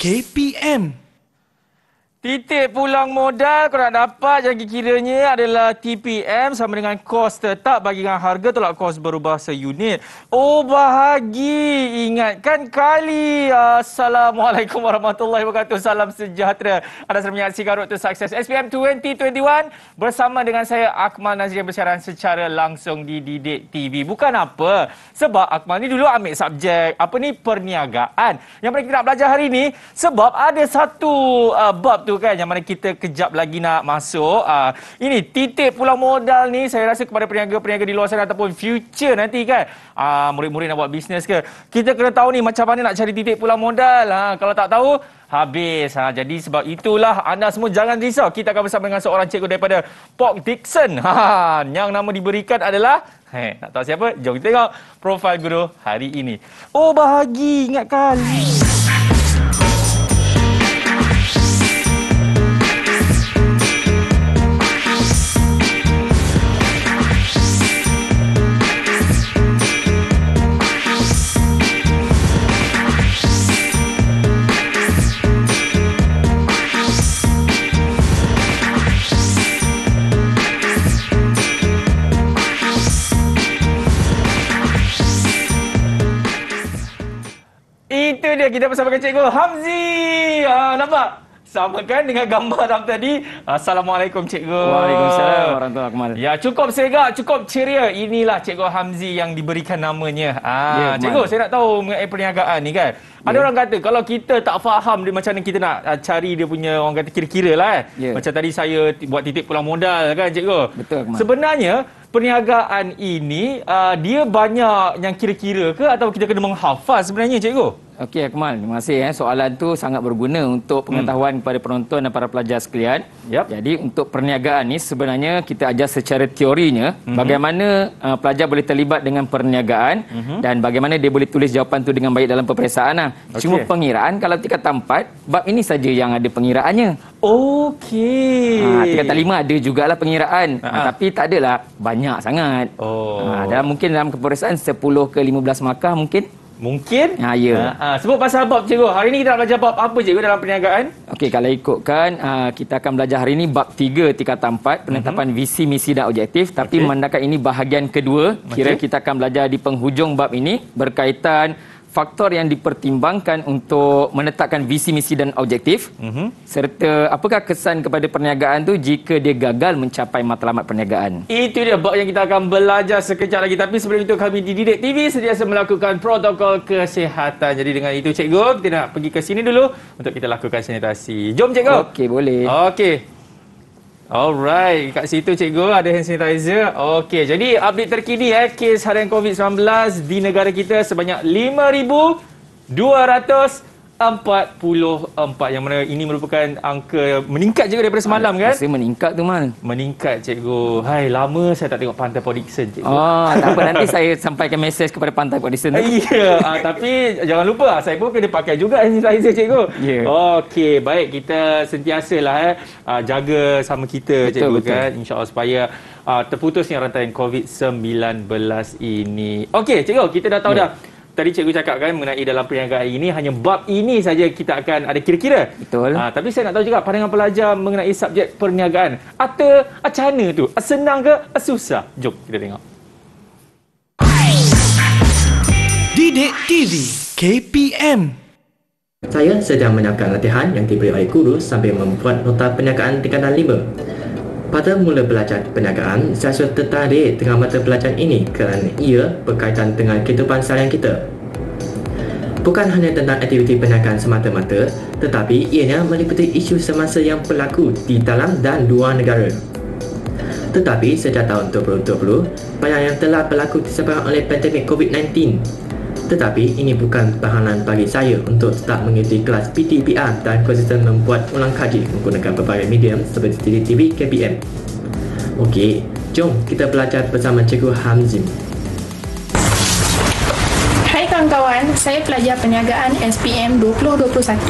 KPM Titik pulang modal korang dapat yang kiranya adalah TPM sama dengan kos tetap bagi dengan harga tolak kos berubah seunit. Oh bahagi ingatkan kali. Assalamualaikum warahmatullahi wabarakatuh. Salam sejahtera. Anda sedang menyaksikan Road to Success SPM 2021 bersama dengan saya Akmal Nazir yang bersiaran secara langsung di Didik TV. Bukan apa sebab Akmal ni dulu ambil subjek apa ni perniagaan. Yang mana kita nak belajar hari ni sebab ada satu uh, bab tu kan yang mana kita kejap lagi nak masuk. Uh, ini titik pulang modal ni saya rasa kepada peniaga-peniaga di luar sana ataupun future nanti kan. Uh, murid-murid nak buat bisnes ke. Kita kena tahu ni macam mana nak cari titik pulang modal. Ha, kalau tak tahu habis. Ha, jadi sebab itulah anda semua jangan risau. Kita akan bersama dengan seorang cikgu daripada Pok Dixon. Ha, yang nama diberikan adalah Hei, nak tahu siapa? Jom kita tengok profil guru hari ini. Oh, bahagi. Ingat kali. dia kita bersama dengan Cikgu Hamzi. Ah, nampak? Sama kan dengan gambar Ram tadi. Assalamualaikum Cikgu. Waalaikumsalam warahmatullahi wabarakatuh. Ya, cukup sega, cukup ceria. Inilah Cikgu Hamzi yang diberikan namanya. Ah, ya, Cikgu, saya nak tahu mengenai perniagaan ni kan. Ada yeah. orang kata kalau kita tak faham dia macam mana kita nak ah, cari dia punya orang kata kira-kira lah Yeah. Ya. Macam tadi saya buat titik pulang modal kan cikgu. Betul. Kemal. Sebenarnya perniagaan ini uh, dia banyak yang kira-kira ke atau kita kena menghafal sebenarnya cikgu? Okey Akmal, terima kasih eh. Soalan tu sangat berguna untuk hmm. pengetahuan hmm. kepada penonton dan para pelajar sekalian. Yep. Jadi untuk perniagaan ni sebenarnya kita ajar secara teorinya mm-hmm. bagaimana uh, pelajar boleh terlibat dengan perniagaan mm-hmm. dan bagaimana dia boleh tulis jawapan tu dengan baik dalam peperiksaan lah. Okay. Cuma pengiraan kalau tingkat tempat bab ini saja yang ada pengiraannya. Okey. Ha, tingkat lima ada jugalah pengiraan. Ha, ha. ha, tapi tak adalah banyak sangat. Oh. Ha, dalam mungkin dalam keperiksaan 10 ke 15 markah mungkin. Mungkin. Ha, ya. Ha, ha. Sebut pasal bab cikgu. Hari ini kita nak belajar bab apa cikgu dalam perniagaan? Okey, kalau ikutkan ha, kita akan belajar hari ini bab 3 tingkat 4 penetapan mm-hmm. visi, misi dan objektif. Tapi okay. mandakan ini bahagian kedua. Kira okay. kita akan belajar di penghujung bab ini berkaitan faktor yang dipertimbangkan untuk menetapkan visi misi dan objektif uh-huh. serta apakah kesan kepada perniagaan tu jika dia gagal mencapai matlamat perniagaan itu dia bab yang kita akan belajar sekejap lagi tapi sebelum itu kami di Didik TV sediasa melakukan protokol kesihatan jadi dengan itu cikgu kita nak pergi ke sini dulu untuk kita lakukan sanitasi jom cikgu okey boleh okey Alright, kat situ cikgu ada hand sanitizer. Okey, jadi update terkini eh kes harian COVID-19 di negara kita sebanyak 5200 44 yang mana ini merupakan angka meningkat juga daripada semalam kan? Rasa meningkat tu man. Meningkat cikgu. Hai lama saya tak tengok Pantai Prediction cikgu. Oh, tak apa nanti saya sampaikan mesej kepada Pantai Prediction. Ya, yeah, uh, tapi jangan lupa ah, saya pun kena pakai juga sanitizer cikgu. Ya. Yeah. Okey, baik kita sentiasa lah eh uh, jaga sama kita betul, cikgu betul. kan. Insya-Allah supaya uh, terputusnya rantai COVID-19 ini. Okey cikgu, kita dah tahu yeah. dah tadi cikgu cakap kan mengenai dalam perniagaan ini hanya bab ini saja kita akan ada kira-kira. Betul. Ha, tapi saya nak tahu juga pandangan pelajar mengenai subjek perniagaan. Ata acana tu, senang ke susah? Jom kita tengok. Didik TV KPM saya sedang menyiapkan latihan yang diberi oleh guru sambil membuat nota perniagaan tingkatan pada mula belajar perniagaan, saya sudah tertarik dengan mata pelajaran ini kerana ia berkaitan dengan kehidupan seharian kita. Bukan hanya tentang aktiviti perniagaan semata-mata, tetapi ianya meliputi isu semasa yang berlaku di dalam dan luar negara. Tetapi sejak tahun 2020, banyak yang telah berlaku disebabkan oleh pandemik COVID-19 tetapi ini bukan tahanan bagi saya untuk tetap mengikuti kelas PTPR dan konsisten membuat ulang kaji menggunakan pelbagai media seperti TV, KPM. Okey, jom kita belajar bersama Cikgu Hamzim kawan-kawan, saya pelajar perniagaan SPM 2021.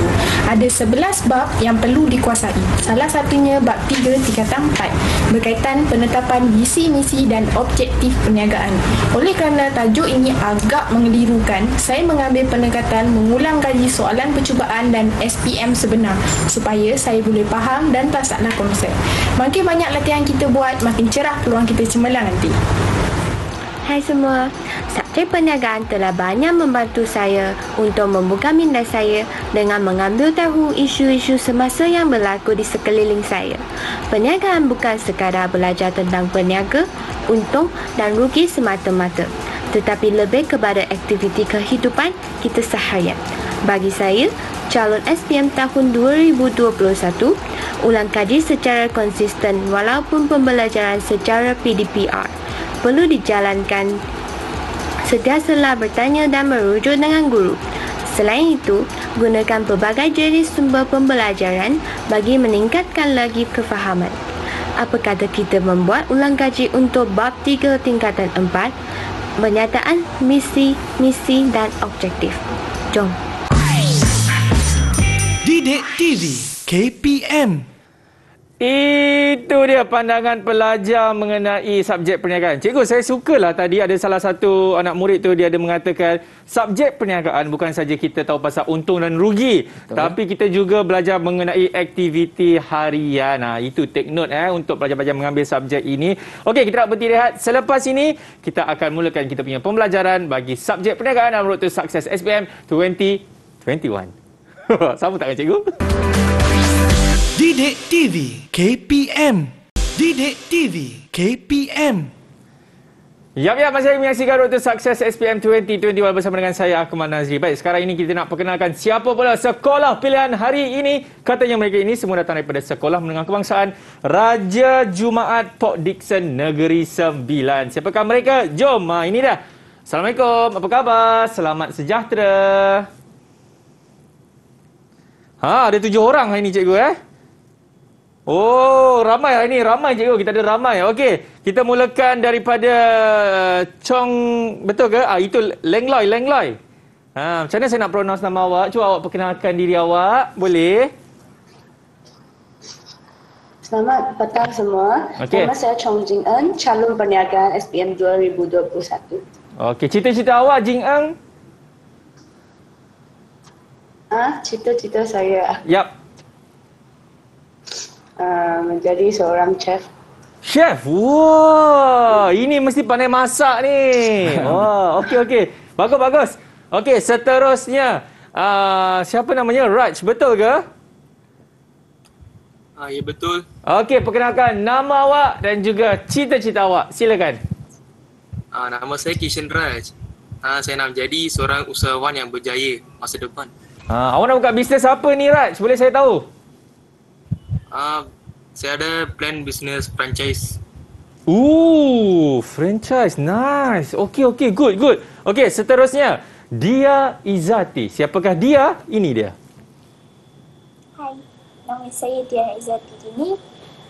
Ada 11 bab yang perlu dikuasai. Salah satunya bab 3 tingkatan 4 berkaitan penetapan visi, misi dan objektif perniagaan. Oleh kerana tajuk ini agak mengelirukan, saya mengambil pendekatan mengulang kaji soalan percubaan dan SPM sebenar supaya saya boleh faham dan tak salah konsep. Makin banyak latihan kita buat, makin cerah peluang kita cemerlang nanti. Hai semua. Satri Perniagaan telah banyak membantu saya untuk membuka minda saya dengan mengambil tahu isu-isu semasa yang berlaku di sekeliling saya. Perniagaan bukan sekadar belajar tentang peniaga, untung dan rugi semata-mata tetapi lebih kepada aktiviti kehidupan kita seharian. Bagi saya, calon SPM tahun 2021, ulang kaji secara konsisten walaupun pembelajaran secara PDPR perlu dijalankan sediasalah bertanya dan merujuk dengan guru. Selain itu, gunakan pelbagai jenis sumber pembelajaran bagi meningkatkan lagi kefahaman. Apa kata kita membuat ulang kaji untuk bab 3 tingkatan Empat? Pernyataan misi, misi dan objektif. Jom. Didik TV KPM itu dia pandangan pelajar mengenai subjek perniagaan. Cikgu, saya sukalah tadi ada salah satu anak murid tu dia ada mengatakan subjek perniagaan bukan saja kita tahu pasal untung dan rugi, Betul. tapi kita juga belajar mengenai aktiviti harian. Nah, itu take note eh untuk pelajar-pelajar mengambil subjek ini. Okey, kita nak berhenti rehat. Selepas ini kita akan mulakan kita punya pembelajaran bagi subjek perniagaan dalam road to success SPM 2021. Sama tak dengan cikgu? Didik TV KPM Didik TV KPM Ya, ya, masih menyaksikan Road sukses SPM 2021 bersama dengan saya, Akumar Nazri. Baik, sekarang ini kita nak perkenalkan siapa pula sekolah pilihan hari ini. Katanya mereka ini semua datang daripada Sekolah Menengah Kebangsaan Raja Jumaat Port Dixon, Negeri Sembilan. Siapakah mereka? Jom, ah, ini dah. Assalamualaikum, apa khabar? Selamat sejahtera. Ha, ada tujuh orang hari ini cikgu eh. Oh, ramai hari ni. Ramai cikgu. Kita ada ramai. Okey. Kita mulakan daripada eh, Chong... Betul ke? Ah, itu Leng Loi. Leng Loi. Ha, ah, macam mana saya nak pronounce nama awak? Cuba awak perkenalkan diri awak. Boleh? Selamat petang semua. Okay. Nama saya Chong Jing Eng, calon perniagaan SPM 2021. Okey, cita-cita awak Jing Eng? Ah, ha, cita-cita saya. Yap, Ah, menjadi seorang chef. Chef. Wah, wow. ini mesti pandai masak ni. Wah, okey okey. Bagus bagus. Okey, seterusnya uh, siapa namanya? Raj, betul ke? Ah, ya betul. Okey, perkenalkan nama awak dan juga cita-cita awak. Silakan. Ah, nama saya Kishan Raj. Ah, saya nak jadi seorang usahawan yang berjaya masa depan. Ah, awak nak buka bisnes apa ni Raj? Boleh saya tahu? Ah, saya ada plan bisnes franchise. Ooh, franchise. Nice. Okay, okay. Good, good. Okay, seterusnya. Dia Izati. Siapakah dia? Ini dia. Hai. Nama saya Dia Izati ini.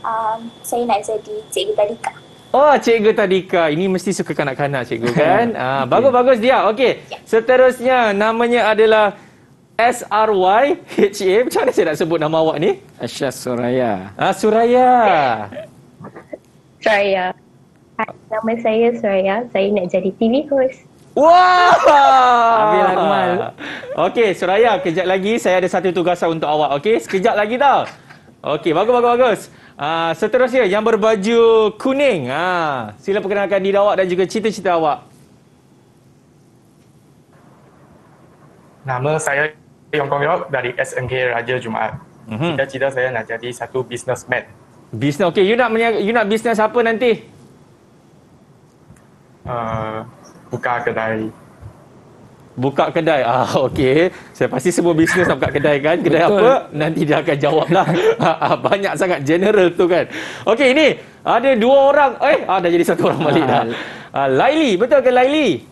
Um, saya nak jadi Cikgu Tadika. Oh, Cikgu Tadika. Ini mesti suka kanak-kanak, Cikgu, kan? ah, okay. Bagus-bagus, Dia. Okay. Yeah. Seterusnya, namanya adalah... S-R-Y H-A Macam mana saya nak sebut nama awak ni? Asya Suraya Ah Suraya Suraya Nama saya Suraya Saya nak jadi TV host Wah! Abil Akmal. Okey, Suraya, kejap lagi saya ada satu tugasan untuk awak. Okey, sekejap lagi tau. Okey, bagus, bagus, bagus. Uh, seterusnya, yang berbaju kuning. Uh, sila perkenalkan diri awak dan juga cerita cerita awak. Nama saya Yong Kong Yok dari SNK Raja Jumaat. Mm-hmm. Cita-cita saya nak jadi satu businessman. Business, okay. You nak, meniaga, you nak business apa nanti? Uh, buka kedai. Buka kedai. Ah, okay. Saya pasti semua bisnes nak buka kedai kan? Kedai apa? Nanti dia akan jawab lah. Ah, banyak sangat general tu kan? Okay, ini. Ada dua orang. Eh, ah, jadi satu orang balik dah. Ah, Laili. Betul ke Laily?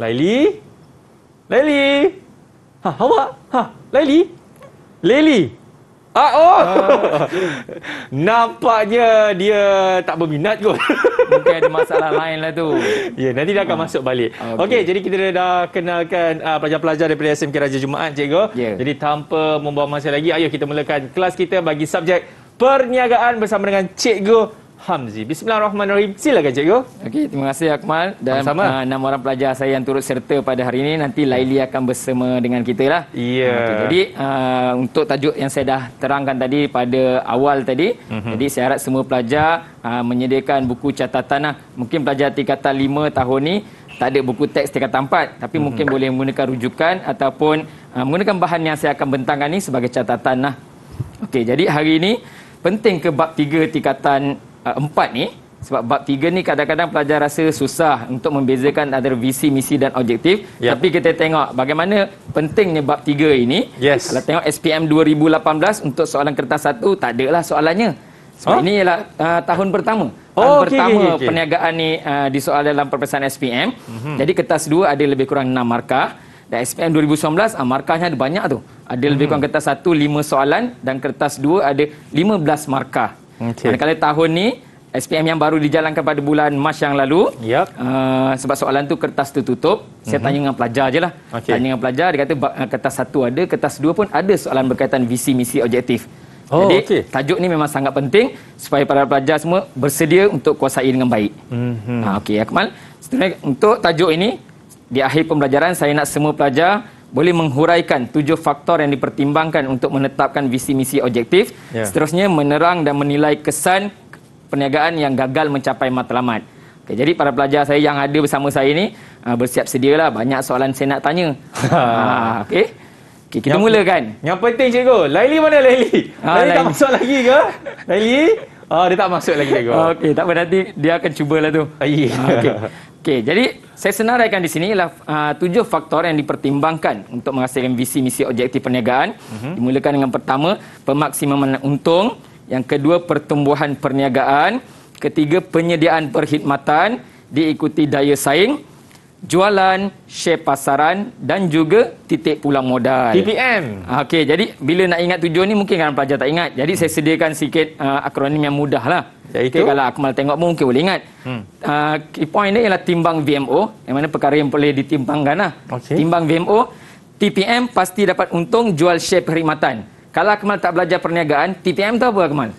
Laili? Laili? Ha, awak? Ha, Laili? Laili? Ah, oh. Uh. Nampaknya dia tak berminat kot. Mungkin ada masalah lain lah tu. Ya, yeah, nanti dia akan uh. masuk balik. Ah, okey, okay, jadi kita dah kenalkan uh, pelajar-pelajar daripada SMK Raja Jumaat, cikgu. Yeah. Jadi tanpa membawa masa lagi, ayo kita mulakan kelas kita bagi subjek perniagaan bersama dengan cikgu Hamzi. Bismillahirrahmanirrahim. Silakan Cikgu. Okey, terima kasih Akmal dan sama uh, ah, enam orang pelajar saya yang turut serta pada hari ini. Nanti Laili akan bersama dengan kita lah. Iya. Yeah. Uh, jadi uh, untuk tajuk yang saya dah terangkan tadi pada awal tadi, mm-hmm. jadi saya harap semua pelajar uh, menyediakan buku catatan lah. Mungkin pelajar tingkatan 5 tahun ni tak ada buku teks tingkatan 4, tapi mm-hmm. mungkin boleh menggunakan rujukan ataupun uh, menggunakan bahan yang saya akan bentangkan ni sebagai catatan lah. Okey, jadi hari ini penting ke bab tiga tingkatan uh, empat ni sebab bab tiga ni kadang-kadang pelajar rasa susah untuk membezakan antara visi, misi dan objektif. Yep. Ya. Tapi kita tengok bagaimana pentingnya bab tiga ini. Yes. Kalau tengok SPM 2018 untuk soalan kertas satu, tak ada lah soalannya. Sebab huh? ini ialah uh, tahun pertama. Oh, tahun oh, pertama okay, okay, okay. perniagaan ni uh, ah, di soal dalam perpesan SPM. Mm-hmm. Jadi kertas dua ada lebih kurang enam markah. Dan SPM 2019, uh, markahnya ada banyak tu. Ada lebih mm-hmm. kurang kertas satu, lima soalan. Dan kertas dua ada lima belas markah. Okay. Manakala tahun ni SPM yang baru dijalankan pada bulan Mac yang lalu. Yep. Uh, sebab soalan tu kertas tu tutup. Saya mm-hmm. tanya dengan pelajar je lah. Okay. Tanya dengan pelajar, dia kata uh, kertas satu ada, kertas dua pun ada soalan berkaitan visi, misi, objektif. Oh, Jadi okay. tajuk ni memang sangat penting supaya para pelajar semua bersedia untuk kuasai dengan baik. Mm-hmm. Uh, Okey, Akmal. Setelah, untuk tajuk ini, di akhir pembelajaran saya nak semua pelajar boleh menghuraikan tujuh faktor yang dipertimbangkan untuk menetapkan visi misi objektif. Yeah. Seterusnya menerang dan menilai kesan perniagaan yang gagal mencapai matlamat. Okay, jadi para pelajar saya yang ada bersama saya ini uh, ah, bersiap sedialah banyak soalan saya nak tanya. uh, ah, okay. okay, kita yang, mulakan. Yang penting cikgu, Laili mana Laili? Ha, Laili, tak masuk lagi ke? Laili? Oh, dia tak masuk lagi aku. Okey, tak apa nanti dia akan cubalah tu. Ah, Okey. Okey, jadi saya senaraikan di sini ialah uh, tujuh faktor yang dipertimbangkan untuk menghasilkan visi misi objektif perniagaan. Uh-huh. Dimulakan dengan pertama, pemaksimuman untung, yang kedua pertumbuhan perniagaan, ketiga penyediaan perkhidmatan, diikuti daya saing, jualan, share pasaran dan juga titik pulang modal. TPM. Okey, jadi bila nak ingat tujuan ni mungkin kan pelajar tak ingat. Jadi hmm. saya sediakan sikit uh, akronim yang mudah lah. Jadi okay, kalau Akmal tengok pun mungkin boleh ingat. Hmm. Uh, key point dia ialah timbang VMO, yang mana perkara yang boleh ditimbangkan lah. Okay. Timbang VMO, TPM pasti dapat untung jual share perkhidmatan. Kalau Akmal tak belajar perniagaan, TPM tu apa Akmal?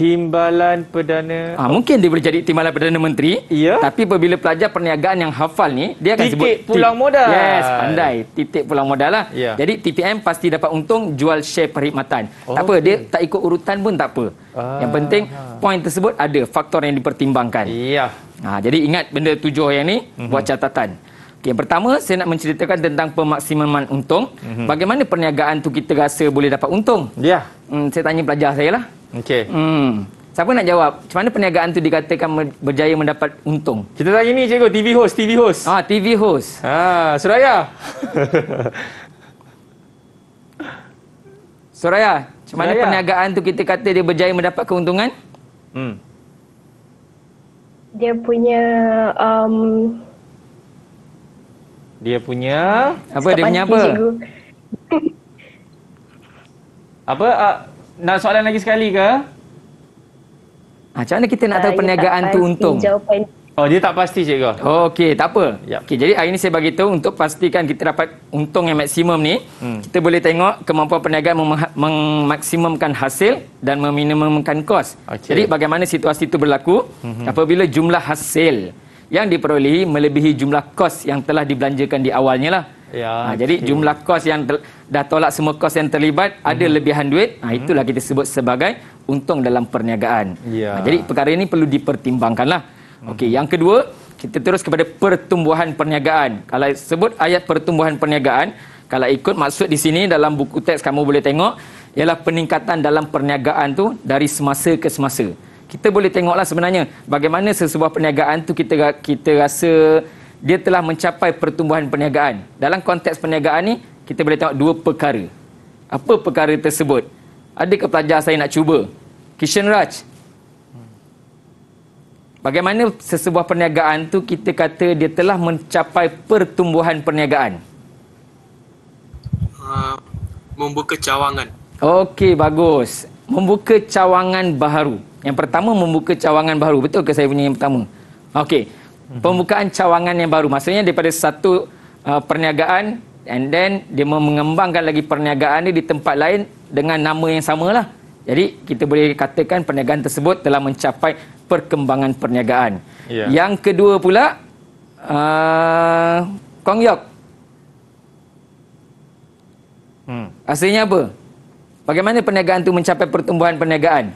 Timbalan Perdana Ah mungkin dia boleh jadi Timbalan Perdana Menteri ya? tapi apabila pelajar perniagaan yang hafal ni dia akan titik sebut titik pulang modal. Yes, pandai. Titik pulang modal lah. Ya. Jadi TPM pasti dapat untung jual share perkhidmatan. Oh, tak apa okay. dia oh. tak ikut urutan pun tak apa. Ah. Yang penting ah. poin tersebut ada faktor yang dipertimbangkan. Ya. Ha, jadi ingat benda tujuh yang ni mm-hmm. buat catatan. Okay, yang pertama saya nak menceritakan tentang pemaksimuman untung. Mm-hmm. Bagaimana perniagaan tu kita rasa boleh dapat untung? Ya. Yeah. Hmm, saya tanya pelajar saya lah. Okey. Hmm. Siapa nak jawab? Macam mana perniagaan tu dikatakan berjaya mendapat untung? Kita tanya ni cikgu, TV host, TV host. Ah, TV host. Ha, ah, Suraya. Suraya, macam mana Suraya. perniagaan tu kita kata dia berjaya mendapat keuntungan? Hmm. Dia punya um, dia punya apa dia punya apa? apa? Uh, nak soalan lagi sekali ke? Ah, macam mana kita nak ah, tahu uh, perniagaan tu untung? Jawapan. Oh, dia tak pasti cikgu. Oh, Okey, tak apa. Yep. Okay, jadi hari ni saya bagi tahu untuk pastikan kita dapat untung yang maksimum ni, hmm. kita boleh tengok kemampuan perniagaan mem- memaksimumkan hasil dan meminimumkan kos. Okay. Jadi bagaimana situasi itu berlaku hmm. apabila jumlah hasil yang diperolehi melebihi jumlah kos yang telah dibelanjakan di awalnya lah. Ya, ha, jadi okay. jumlah kos yang tel- dah tolak semua kos yang terlibat hmm ada mhm. lebihan duit. Mm-hmm. Ha, mhm. itulah kita sebut sebagai untung dalam perniagaan. Yeah. Ha, jadi perkara ini perlu dipertimbangkanlah. Mm-hmm. Okey, yang kedua, kita terus kepada pertumbuhan perniagaan. Kalau sebut ayat pertumbuhan perniagaan, kalau ikut maksud di sini dalam buku teks kamu boleh tengok ialah peningkatan dalam perniagaan tu dari semasa ke semasa. Kita boleh tengoklah sebenarnya bagaimana sesebuah perniagaan tu kita kita rasa dia telah mencapai pertumbuhan perniagaan. Dalam konteks perniagaan ni, kita boleh tengok dua perkara. Apa perkara tersebut? Adakah pelajar saya nak cuba? Kishan Raj. Bagaimana sesebuah perniagaan tu kita kata dia telah mencapai pertumbuhan perniagaan? Uh, membuka cawangan. Okey, bagus. Membuka cawangan baru. Yang pertama membuka cawangan baru, Betul ke saya punya yang pertama? Okey. Mhm. pembukaan cawangan yang baru maksudnya daripada satu uh, perniagaan and then dia mengembangkan lagi perniagaan ni di tempat lain dengan nama yang sama lah. jadi kita boleh katakan perniagaan tersebut telah mencapai perkembangan perniagaan yeah. yang kedua pula uh, Kong Yok hmm. aslinya apa bagaimana perniagaan tu mencapai pertumbuhan perniagaan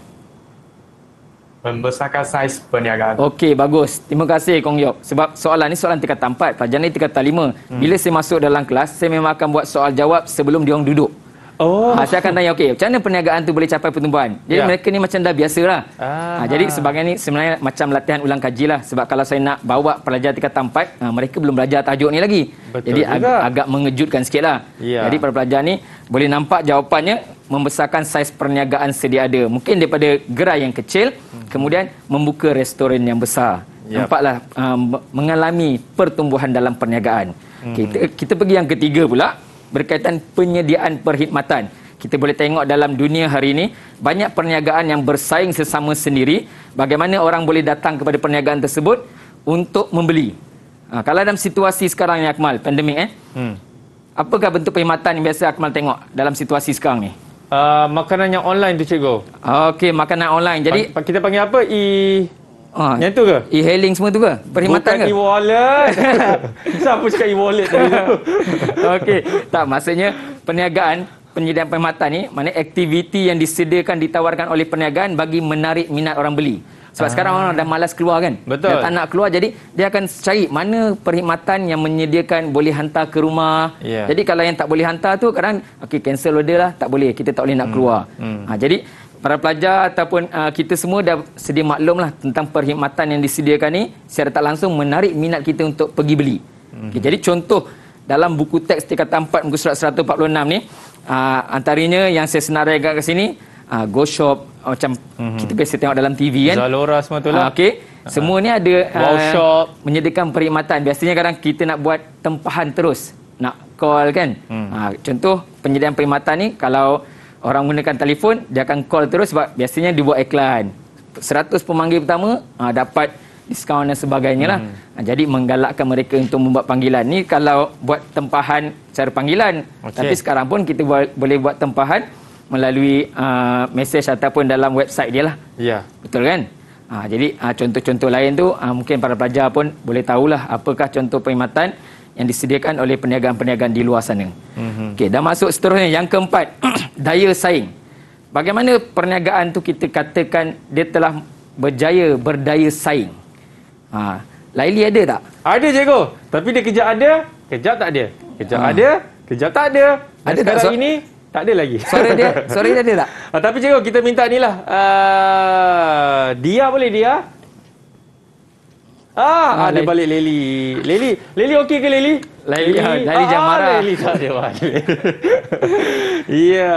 membesarkan saiz perniagaan. Okey, bagus. Terima kasih Kong Yop. Sebab soalan ni soalan tingkat 4, pelajaran ni tingkat 5. Hmm. Bila saya masuk dalam kelas, saya memang akan buat soal jawab sebelum dia orang duduk. Oh. Ha, saya akan tanya, okey, macam mana perniagaan tu boleh capai pertumbuhan? Jadi yeah. mereka ni macam dah biasa lah. Ah. Ha, jadi sebagai ni sebenarnya macam latihan ulang kaji lah. Sebab kalau saya nak bawa pelajar tingkat 4, ha, mereka belum belajar tajuk ni lagi. Betul jadi Ag- agak mengejutkan sikit lah. Yeah. Jadi para pelajar ni boleh nampak jawapannya membesarkan saiz perniagaan sedia ada. Mungkin daripada gerai yang kecil, hmm. kemudian membuka restoran yang besar. Yep. Nampaklah um, mengalami pertumbuhan dalam perniagaan. Hmm. kita, kita pergi yang ketiga pula, berkaitan penyediaan perkhidmatan. Kita boleh tengok dalam dunia hari ini, banyak perniagaan yang bersaing sesama sendiri. Bagaimana orang boleh datang kepada perniagaan tersebut untuk membeli. Ha, kalau dalam situasi sekarang ni Akmal, pandemik eh. Hmm. Apakah bentuk perkhidmatan yang biasa Akmal tengok dalam situasi sekarang ni? Ah, makanan yang online tu cikgu. Okey, makanan online. Jadi pa- kita panggil apa? E Ha, yang tu ke? E-hailing semua tu ke? Perkhidmatan Bukan ke? Bukan e-wallet. Siapa cakap e-wallet tadi tu? Okey. Tak, maksudnya perniagaan penyediaan perkhidmatan ni, mana aktiviti yang disediakan, ditawarkan oleh perniagaan bagi menarik minat orang beli. Sebab Aa. sekarang orang dah malas keluar kan. Betul. Dia tak nak keluar jadi dia akan cari mana perkhidmatan yang menyediakan boleh hantar ke rumah. Yeah. Jadi kalau yang tak boleh hantar tu kadang okay cancel order lah tak boleh kita tak boleh nak hmm, keluar. Hmm. Ha jadi para pelajar ataupun uh, kita semua dah sedia maklum lah tentang perkhidmatan yang disediakan ni secara tak langsung menarik minat kita untuk pergi beli. Mm-hmm. Okay, jadi contoh dalam buku teks tingkatan 4 muka surat 146 ni uh, antaranya yang saya senarai ke sini uh, go shop, macam mm-hmm. kita biasa tengok dalam TV kan. Zalora semua tu lah. Ah, okey. Ah. Semua ni ada uh, shop menyediakan perkhidmatan. Biasanya kadang kita nak buat tempahan terus nak call kan. Mm. Uh, contoh penyediaan perkhidmatan ni kalau orang gunakan telefon dia akan call terus sebab biasanya dibuat iklan. 100 pemanggil pertama uh, dapat diskaun dan sebagainya lah. Mm. Uh, jadi menggalakkan mereka untuk membuat panggilan ni kalau buat tempahan cara panggilan. Okay. Tapi sekarang pun kita bu- boleh buat tempahan melalui uh, mesej ataupun dalam website dia lah. Ya. Betul kan? Uh, jadi uh, contoh-contoh lain tu uh, mungkin para pelajar pun boleh tahulah apakah contoh perkhidmatan yang disediakan oleh peniagaan-peniagaan di luar sana. Mm-hmm. Okey, dah masuk seterusnya yang keempat, daya saing. Bagaimana perniagaan tu kita katakan dia telah berjaya berdaya saing? Ha, Laili ada tak? Ada cikgu. Tapi dia kerja ada, kerja tak ada. Kerja ha. ada, kerja tak ada. Dan ada sekarang tak so- ini tak ada lagi. Suara dia, suara dia ada tak? Uh, tapi cikgu kita minta ni lah. Uh, dia boleh dia? Ah, ah, ah dia balik Leli. Leli, Leli okey ke Leli? Leli, Leli, Leli, Leli ah, ah jangan marah. Leli tak dia marah. ya.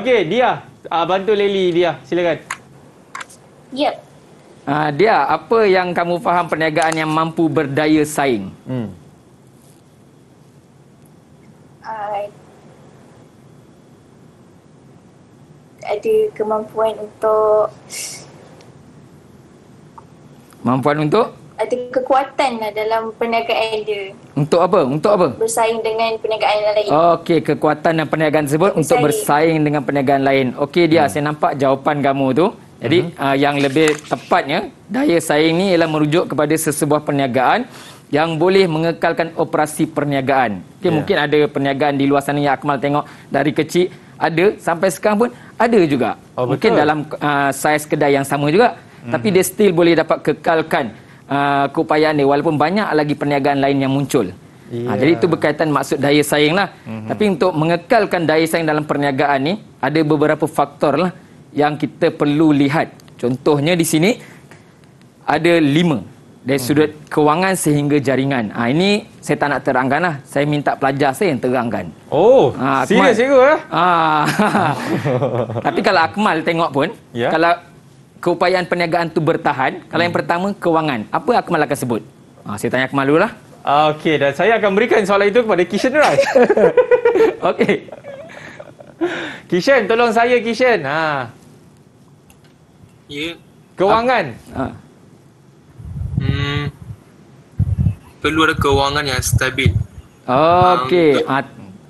Okey, dia. Uh, bantu Leli dia. Silakan. Ya. Yep. Uh, dia, apa yang kamu faham perniagaan yang mampu berdaya saing? Hmm. ada kemampuan untuk kemampuan untuk ada kekuatan lah dalam perniagaan dia untuk apa untuk apa bersaing dengan perniagaan lain okey kekuatan dan perniagaan tersebut bersaing. untuk bersaing dengan perniagaan lain okey dia hmm. saya nampak jawapan kamu tu jadi uh-huh. uh, yang lebih tepatnya daya saing ni ialah merujuk kepada sesebuah perniagaan yang boleh mengekalkan operasi perniagaan. Okay, yeah. Mungkin ada perniagaan di luar sana yang Akmal tengok dari kecil ada sampai sekarang pun ada juga oh, mungkin betul. dalam uh, saiz kedai yang sama juga mm-hmm. tapi dia still boleh dapat kekalkan uh, keupayaan dia walaupun banyak lagi perniagaan lain yang muncul yeah. uh, jadi itu berkaitan maksud daya saing lah mm-hmm. tapi untuk mengekalkan daya saing dalam perniagaan ni ada beberapa faktor lah yang kita perlu lihat contohnya di sini ada lima dari hmm. sudut hmm. kewangan sehingga jaringan. Ah ha, ini saya tak nak terangkan lah. Saya minta pelajar saya yang terangkan. Oh, ha, serius cikgu eh? Ha. Tapi kalau Akmal tengok pun, yeah. kalau keupayaan perniagaan tu bertahan, kalau hmm. yang pertama kewangan, apa Akmal akan sebut? Ha, saya tanya Akmal dulu lah. Okey, dan saya akan berikan soalan itu kepada Kishan Raj. Okey. Kishan, tolong saya Kishan. Ha. Ya. Yeah. Kewangan. Ha. perlu ada kewangan yang stabil. Ah, okey. Um, ha,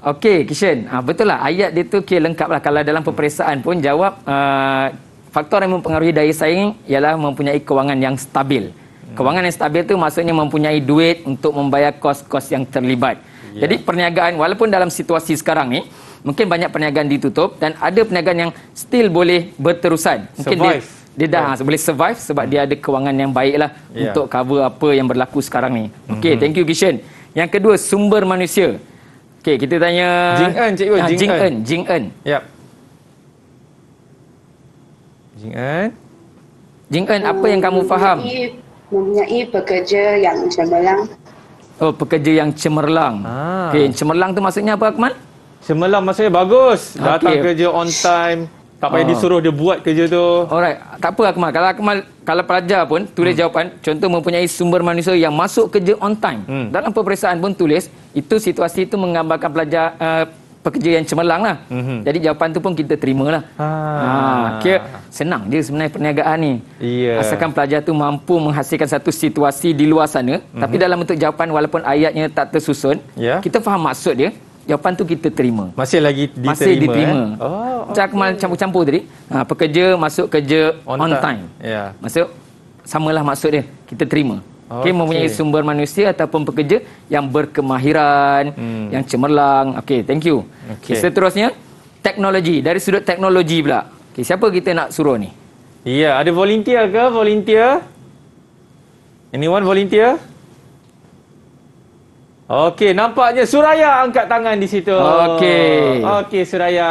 Okey, Kishen. Ha, ah, betul lah. Ayat dia tu okay, lengkap lah. Kalau dalam peperiksaan pun jawab, uh, faktor yang mempengaruhi daya saing ialah mempunyai kewangan yang stabil. Hmm. Kewangan yang stabil tu maksudnya mempunyai duit untuk membayar kos-kos yang terlibat. Yeah. Jadi perniagaan walaupun dalam situasi sekarang ni mungkin banyak perniagaan ditutup dan ada perniagaan yang still boleh berterusan. Mungkin Survive. dia dia dah yeah. Ha, boleh survive sebab dia ada kewangan yang baik lah yeah. untuk cover apa yang berlaku sekarang ni. Okay, mm-hmm. thank you Kishan. Yang kedua, sumber manusia. Okay, kita tanya... Jing En, cikgu. Ah, Jing En. Jing En. Yep. Jing En. Jing En, apa yang kamu hmm, faham? Mempunyai pekerja yang cemerlang. Oh, pekerja yang cemerlang. Ah. Okay, cemerlang tu maksudnya apa, Akmal? Cemerlang maksudnya bagus. Datang okay. kerja on time. Tak payah oh. disuruh dia buat kerja tu. Alright, tak apa Akmal. Kalau Akmal kalau pelajar pun tulis hmm. jawapan, contoh mempunyai sumber manusia yang masuk kerja on time. Hmm. Dalam peperiksaan pun tulis, itu situasi itu menggambarkan pelajar uh, pekerja yang cemerlang lah. Mm-hmm. Jadi jawapan tu pun kita terima lah. Ha. Ah. Ah, ha. Kira senang je sebenarnya perniagaan ni. Yeah. Asalkan pelajar tu mampu menghasilkan satu situasi di luar sana. Mm-hmm. Tapi dalam bentuk jawapan walaupun ayatnya tak tersusun. Yeah. Kita faham maksud dia jawapan tu kita terima. Masih lagi diterima. Masih eh? diterima. Eh? Oh, okay. campur-campur tadi. Ha, pekerja masuk kerja on, on time. Ya. Yeah. Masuk samalah maksud dia. Kita terima. Okey, okay, mempunyai sumber manusia ataupun pekerja yang berkemahiran, hmm. yang cemerlang. okay thank you. Okay. Okay, seterusnya, teknologi. Dari sudut teknologi pula. Okey, siapa kita nak suruh ni? Ya, yeah, ada volunteer ke? Volunteer? Anyone volunteer? Okey, nampaknya Suraya angkat tangan di situ. Okey. Okey, Suraya.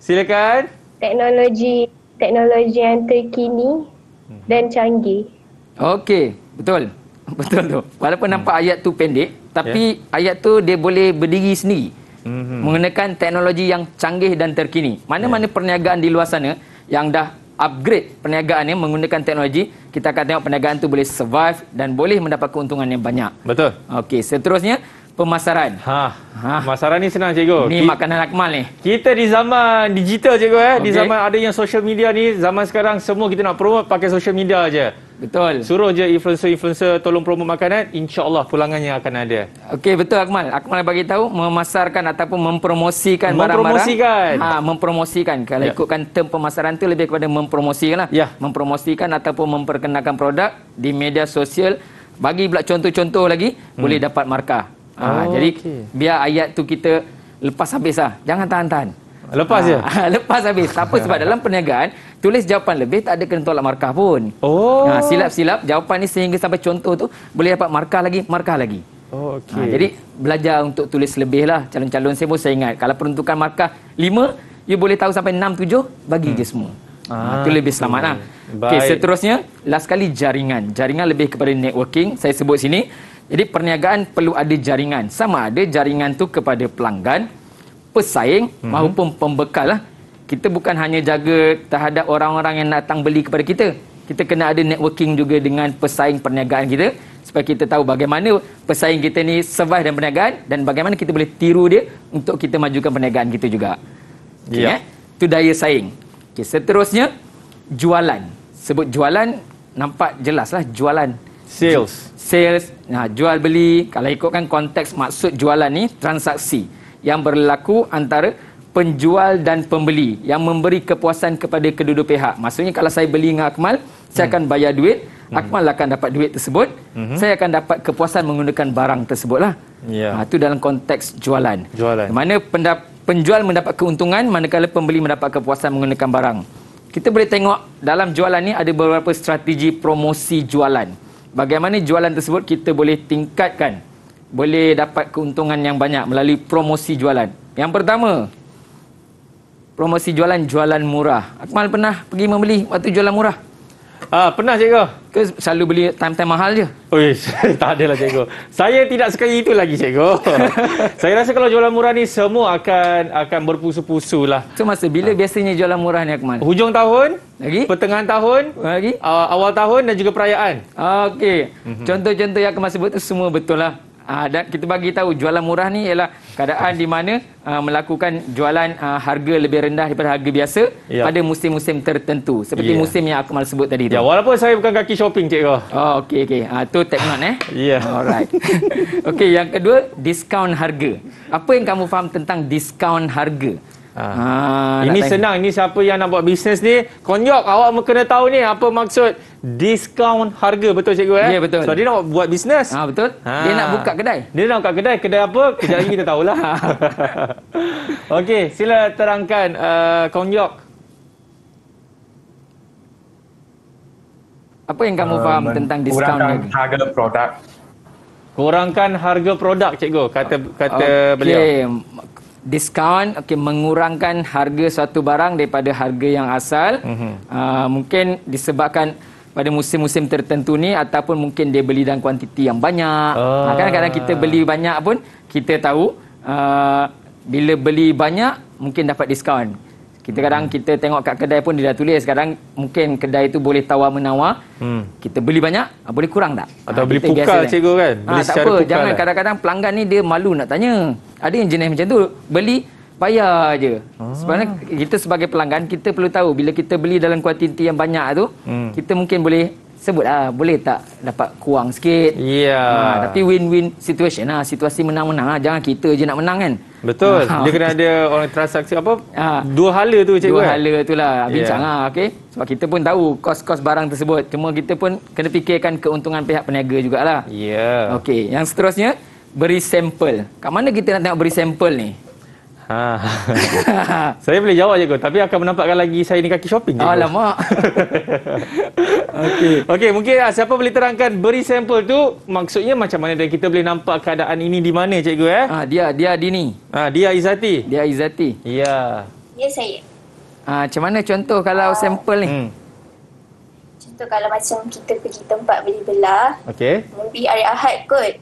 Silakan. Teknologi teknologi yang terkini dan canggih. Okey, betul. Betul tu. Walaupun nampak hmm. ayat tu pendek, tapi yeah. ayat tu dia boleh berdiri sendiri. hmm Mengenakan teknologi yang canggih dan terkini. Mana-mana yeah. perniagaan di luar sana yang dah upgrade perniagaan ni menggunakan teknologi, kita akan tengok perniagaan tu boleh survive dan boleh mendapat keuntungan yang banyak. Betul. Okey, seterusnya pemasaran. Ha. ha. Pemasaran ni senang cikgu. Ni makanan akmal ni. Kita di zaman digital cikgu eh, okay. di zaman ada yang social media ni, zaman sekarang semua kita nak promote pakai social media aje. Betul. Suruh je influencer-influencer tolong promo makanan, insya-Allah pulangannya akan ada. Okey, betul Akmal. Akmal bagi tahu memasarkan ataupun mempromosikan barang-barang. Mempromosikan. Ha, mempromosikan. Kalau yeah. ikutkan term pemasaran tu lebih kepada mempromosikanlah. Yeah. Mempromosikan ataupun memperkenalkan produk di media sosial. Bagi pula contoh-contoh lagi, hmm. boleh dapat markah. Ha, oh, jadi okay. biar ayat tu kita lepas habis lah. Jangan tahan-tahan. Lepas ha, je? Ah, lepas habis. Tapi apa sebab dalam perniagaan, tulis jawapan lebih tak ada kena tolak markah pun. Oh. Ah, silap-silap, ha, jawapan ni sehingga sampai contoh tu, boleh dapat markah lagi, markah lagi. Oh, okay. ha, ah, jadi, belajar untuk tulis lebih lah. Calon-calon saya pun saya ingat. Kalau peruntukan markah 5, you boleh tahu sampai 6, 7, bagi hmm. je semua. Itu ha, lebih selamat lah. Okay, seterusnya, last kali jaringan. Jaringan lebih kepada networking. Saya sebut sini. Jadi perniagaan perlu ada jaringan. Sama ada jaringan tu kepada pelanggan, pesaing mm-hmm. maupun pembekal lah. Kita bukan hanya jaga terhadap orang-orang yang datang beli kepada kita. Kita kena ada networking juga dengan pesaing perniagaan kita supaya kita tahu bagaimana pesaing kita ni survive dan perniagaan dan bagaimana kita boleh tiru dia untuk kita majukan perniagaan kita juga. Okay, yeah. Ya. Itu daya saing. Okay, seterusnya, jualan. Sebut jualan, nampak jelas lah jualan. Sales. Sales, nah, jual beli. Kalau ikutkan konteks maksud jualan ni, transaksi. Transaksi yang berlaku antara penjual dan pembeli yang memberi kepuasan kepada kedua-dua pihak. Maksudnya kalau saya beli dengan Akmal, saya hmm. akan bayar duit, hmm. Akmal akan dapat duit tersebut, hmm. saya akan dapat kepuasan menggunakan barang tersebutlah. Yeah. Ha, itu dalam konteks jualan. jualan. Mana pendap- penjual mendapat keuntungan, manakala pembeli mendapat kepuasan menggunakan barang. Kita boleh tengok dalam jualan ini ada beberapa strategi promosi jualan. Bagaimana jualan tersebut kita boleh tingkatkan boleh dapat keuntungan yang banyak melalui promosi jualan. Yang pertama, promosi jualan jualan murah. Akmal pernah pergi membeli waktu jualan murah? Ah, uh, pernah cikgu. Ke selalu beli time-time mahal je? Oi, tak adalah cikgu. saya tidak sekali itu lagi cikgu. saya rasa kalau jualan murah ni semua akan akan berpusu-pusu lah. Itu masa bila uh. biasanya jualan murah ni Akmal? Hujung tahun? Lagi? Pertengahan tahun? Lagi? Uh, awal tahun dan juga perayaan. Ah, okey. Mm-hmm. Contoh-contoh yang Akmal sebut tu semua betul lah. Uh, dan kita bagi tahu jualan murah ni ialah keadaan di mana uh, melakukan jualan uh, harga lebih rendah daripada harga biasa yeah. pada musim-musim tertentu. Seperti yeah. musim yang aku Akmal sebut tadi tu. Ya, yeah, walaupun saya bukan kaki shopping cikgu. Oh, okey, okey. Uh, tu take note eh. Ya. Yeah. Alright. okey, yang kedua, diskaun harga. Apa yang kamu faham tentang diskaun harga? Ah, ini senang ini siapa yang nak buat bisnes ni konjok awak kena tahu ni apa maksud diskaun harga betul cikgu eh? ya betul so dia nak buat bisnes Ah ha, betul ha. dia nak buka kedai dia nak buka kedai kedai apa kejap lagi kita tahulah ok sila terangkan uh, konjok apa yang kamu um, faham tentang diskaun harga kurangkan harga produk kurangkan harga produk cikgu kata kata okay. beliau discount okay, mengurangkan harga suatu barang daripada harga yang asal mm-hmm. uh, mungkin disebabkan pada musim-musim tertentu ni ataupun mungkin dia beli dalam kuantiti yang banyak oh. kadang-kadang kita beli banyak pun kita tahu uh, bila beli banyak mungkin dapat discount kita kadang hmm. kita tengok kat kedai pun dia dah tulis kadang mungkin kedai itu boleh tawar menawar. Hmm. Kita beli banyak, ah, boleh kurang tak? Atau ha, beli pukal cikgu kan? ha, tak apa, pukal jangan lah. kadang-kadang pelanggan ni dia malu nak tanya. Ada yang jenis macam tu, beli bayar aje. Hmm. Sebenarnya kita sebagai pelanggan kita perlu tahu bila kita beli dalam kuantiti yang banyak tu, hmm. kita mungkin boleh sebutlah boleh tak dapat kurang sikit. Ya. Yeah. Ha, tapi win-win situation lah. Situasi menang-menang lah. Jangan kita je nak menang kan. Betul. Ha. Dia kena ada orang transaksi apa. Ha. Dua hala tu cikgu. Dua kan? hala tu lah. Bincang yeah. lah. Okay? Sebab kita pun tahu kos-kos barang tersebut. Cuma kita pun kena fikirkan keuntungan pihak peniaga jugalah. Ya. Yeah. Okay. Yang seterusnya. Beri sampel. Kat mana kita nak tengok beri sampel ni? Ha. saya boleh jawab je kot. Tapi akan menampakkan lagi saya ni kaki shopping. Alamak. Okay, Okey, mungkin ah, siapa boleh terangkan beri sampel tu maksudnya macam mana dan kita boleh nampak keadaan ini di mana cikgu eh? Ah, dia dia Dini. Ah, dia Izati. Dia Izati. Ya. Ya saya. Ah, macam mana contoh kalau uh, sampel ni? Hmm. Contoh kalau macam kita pergi tempat beli belah. Okey. Mungkin hari Ahad kot.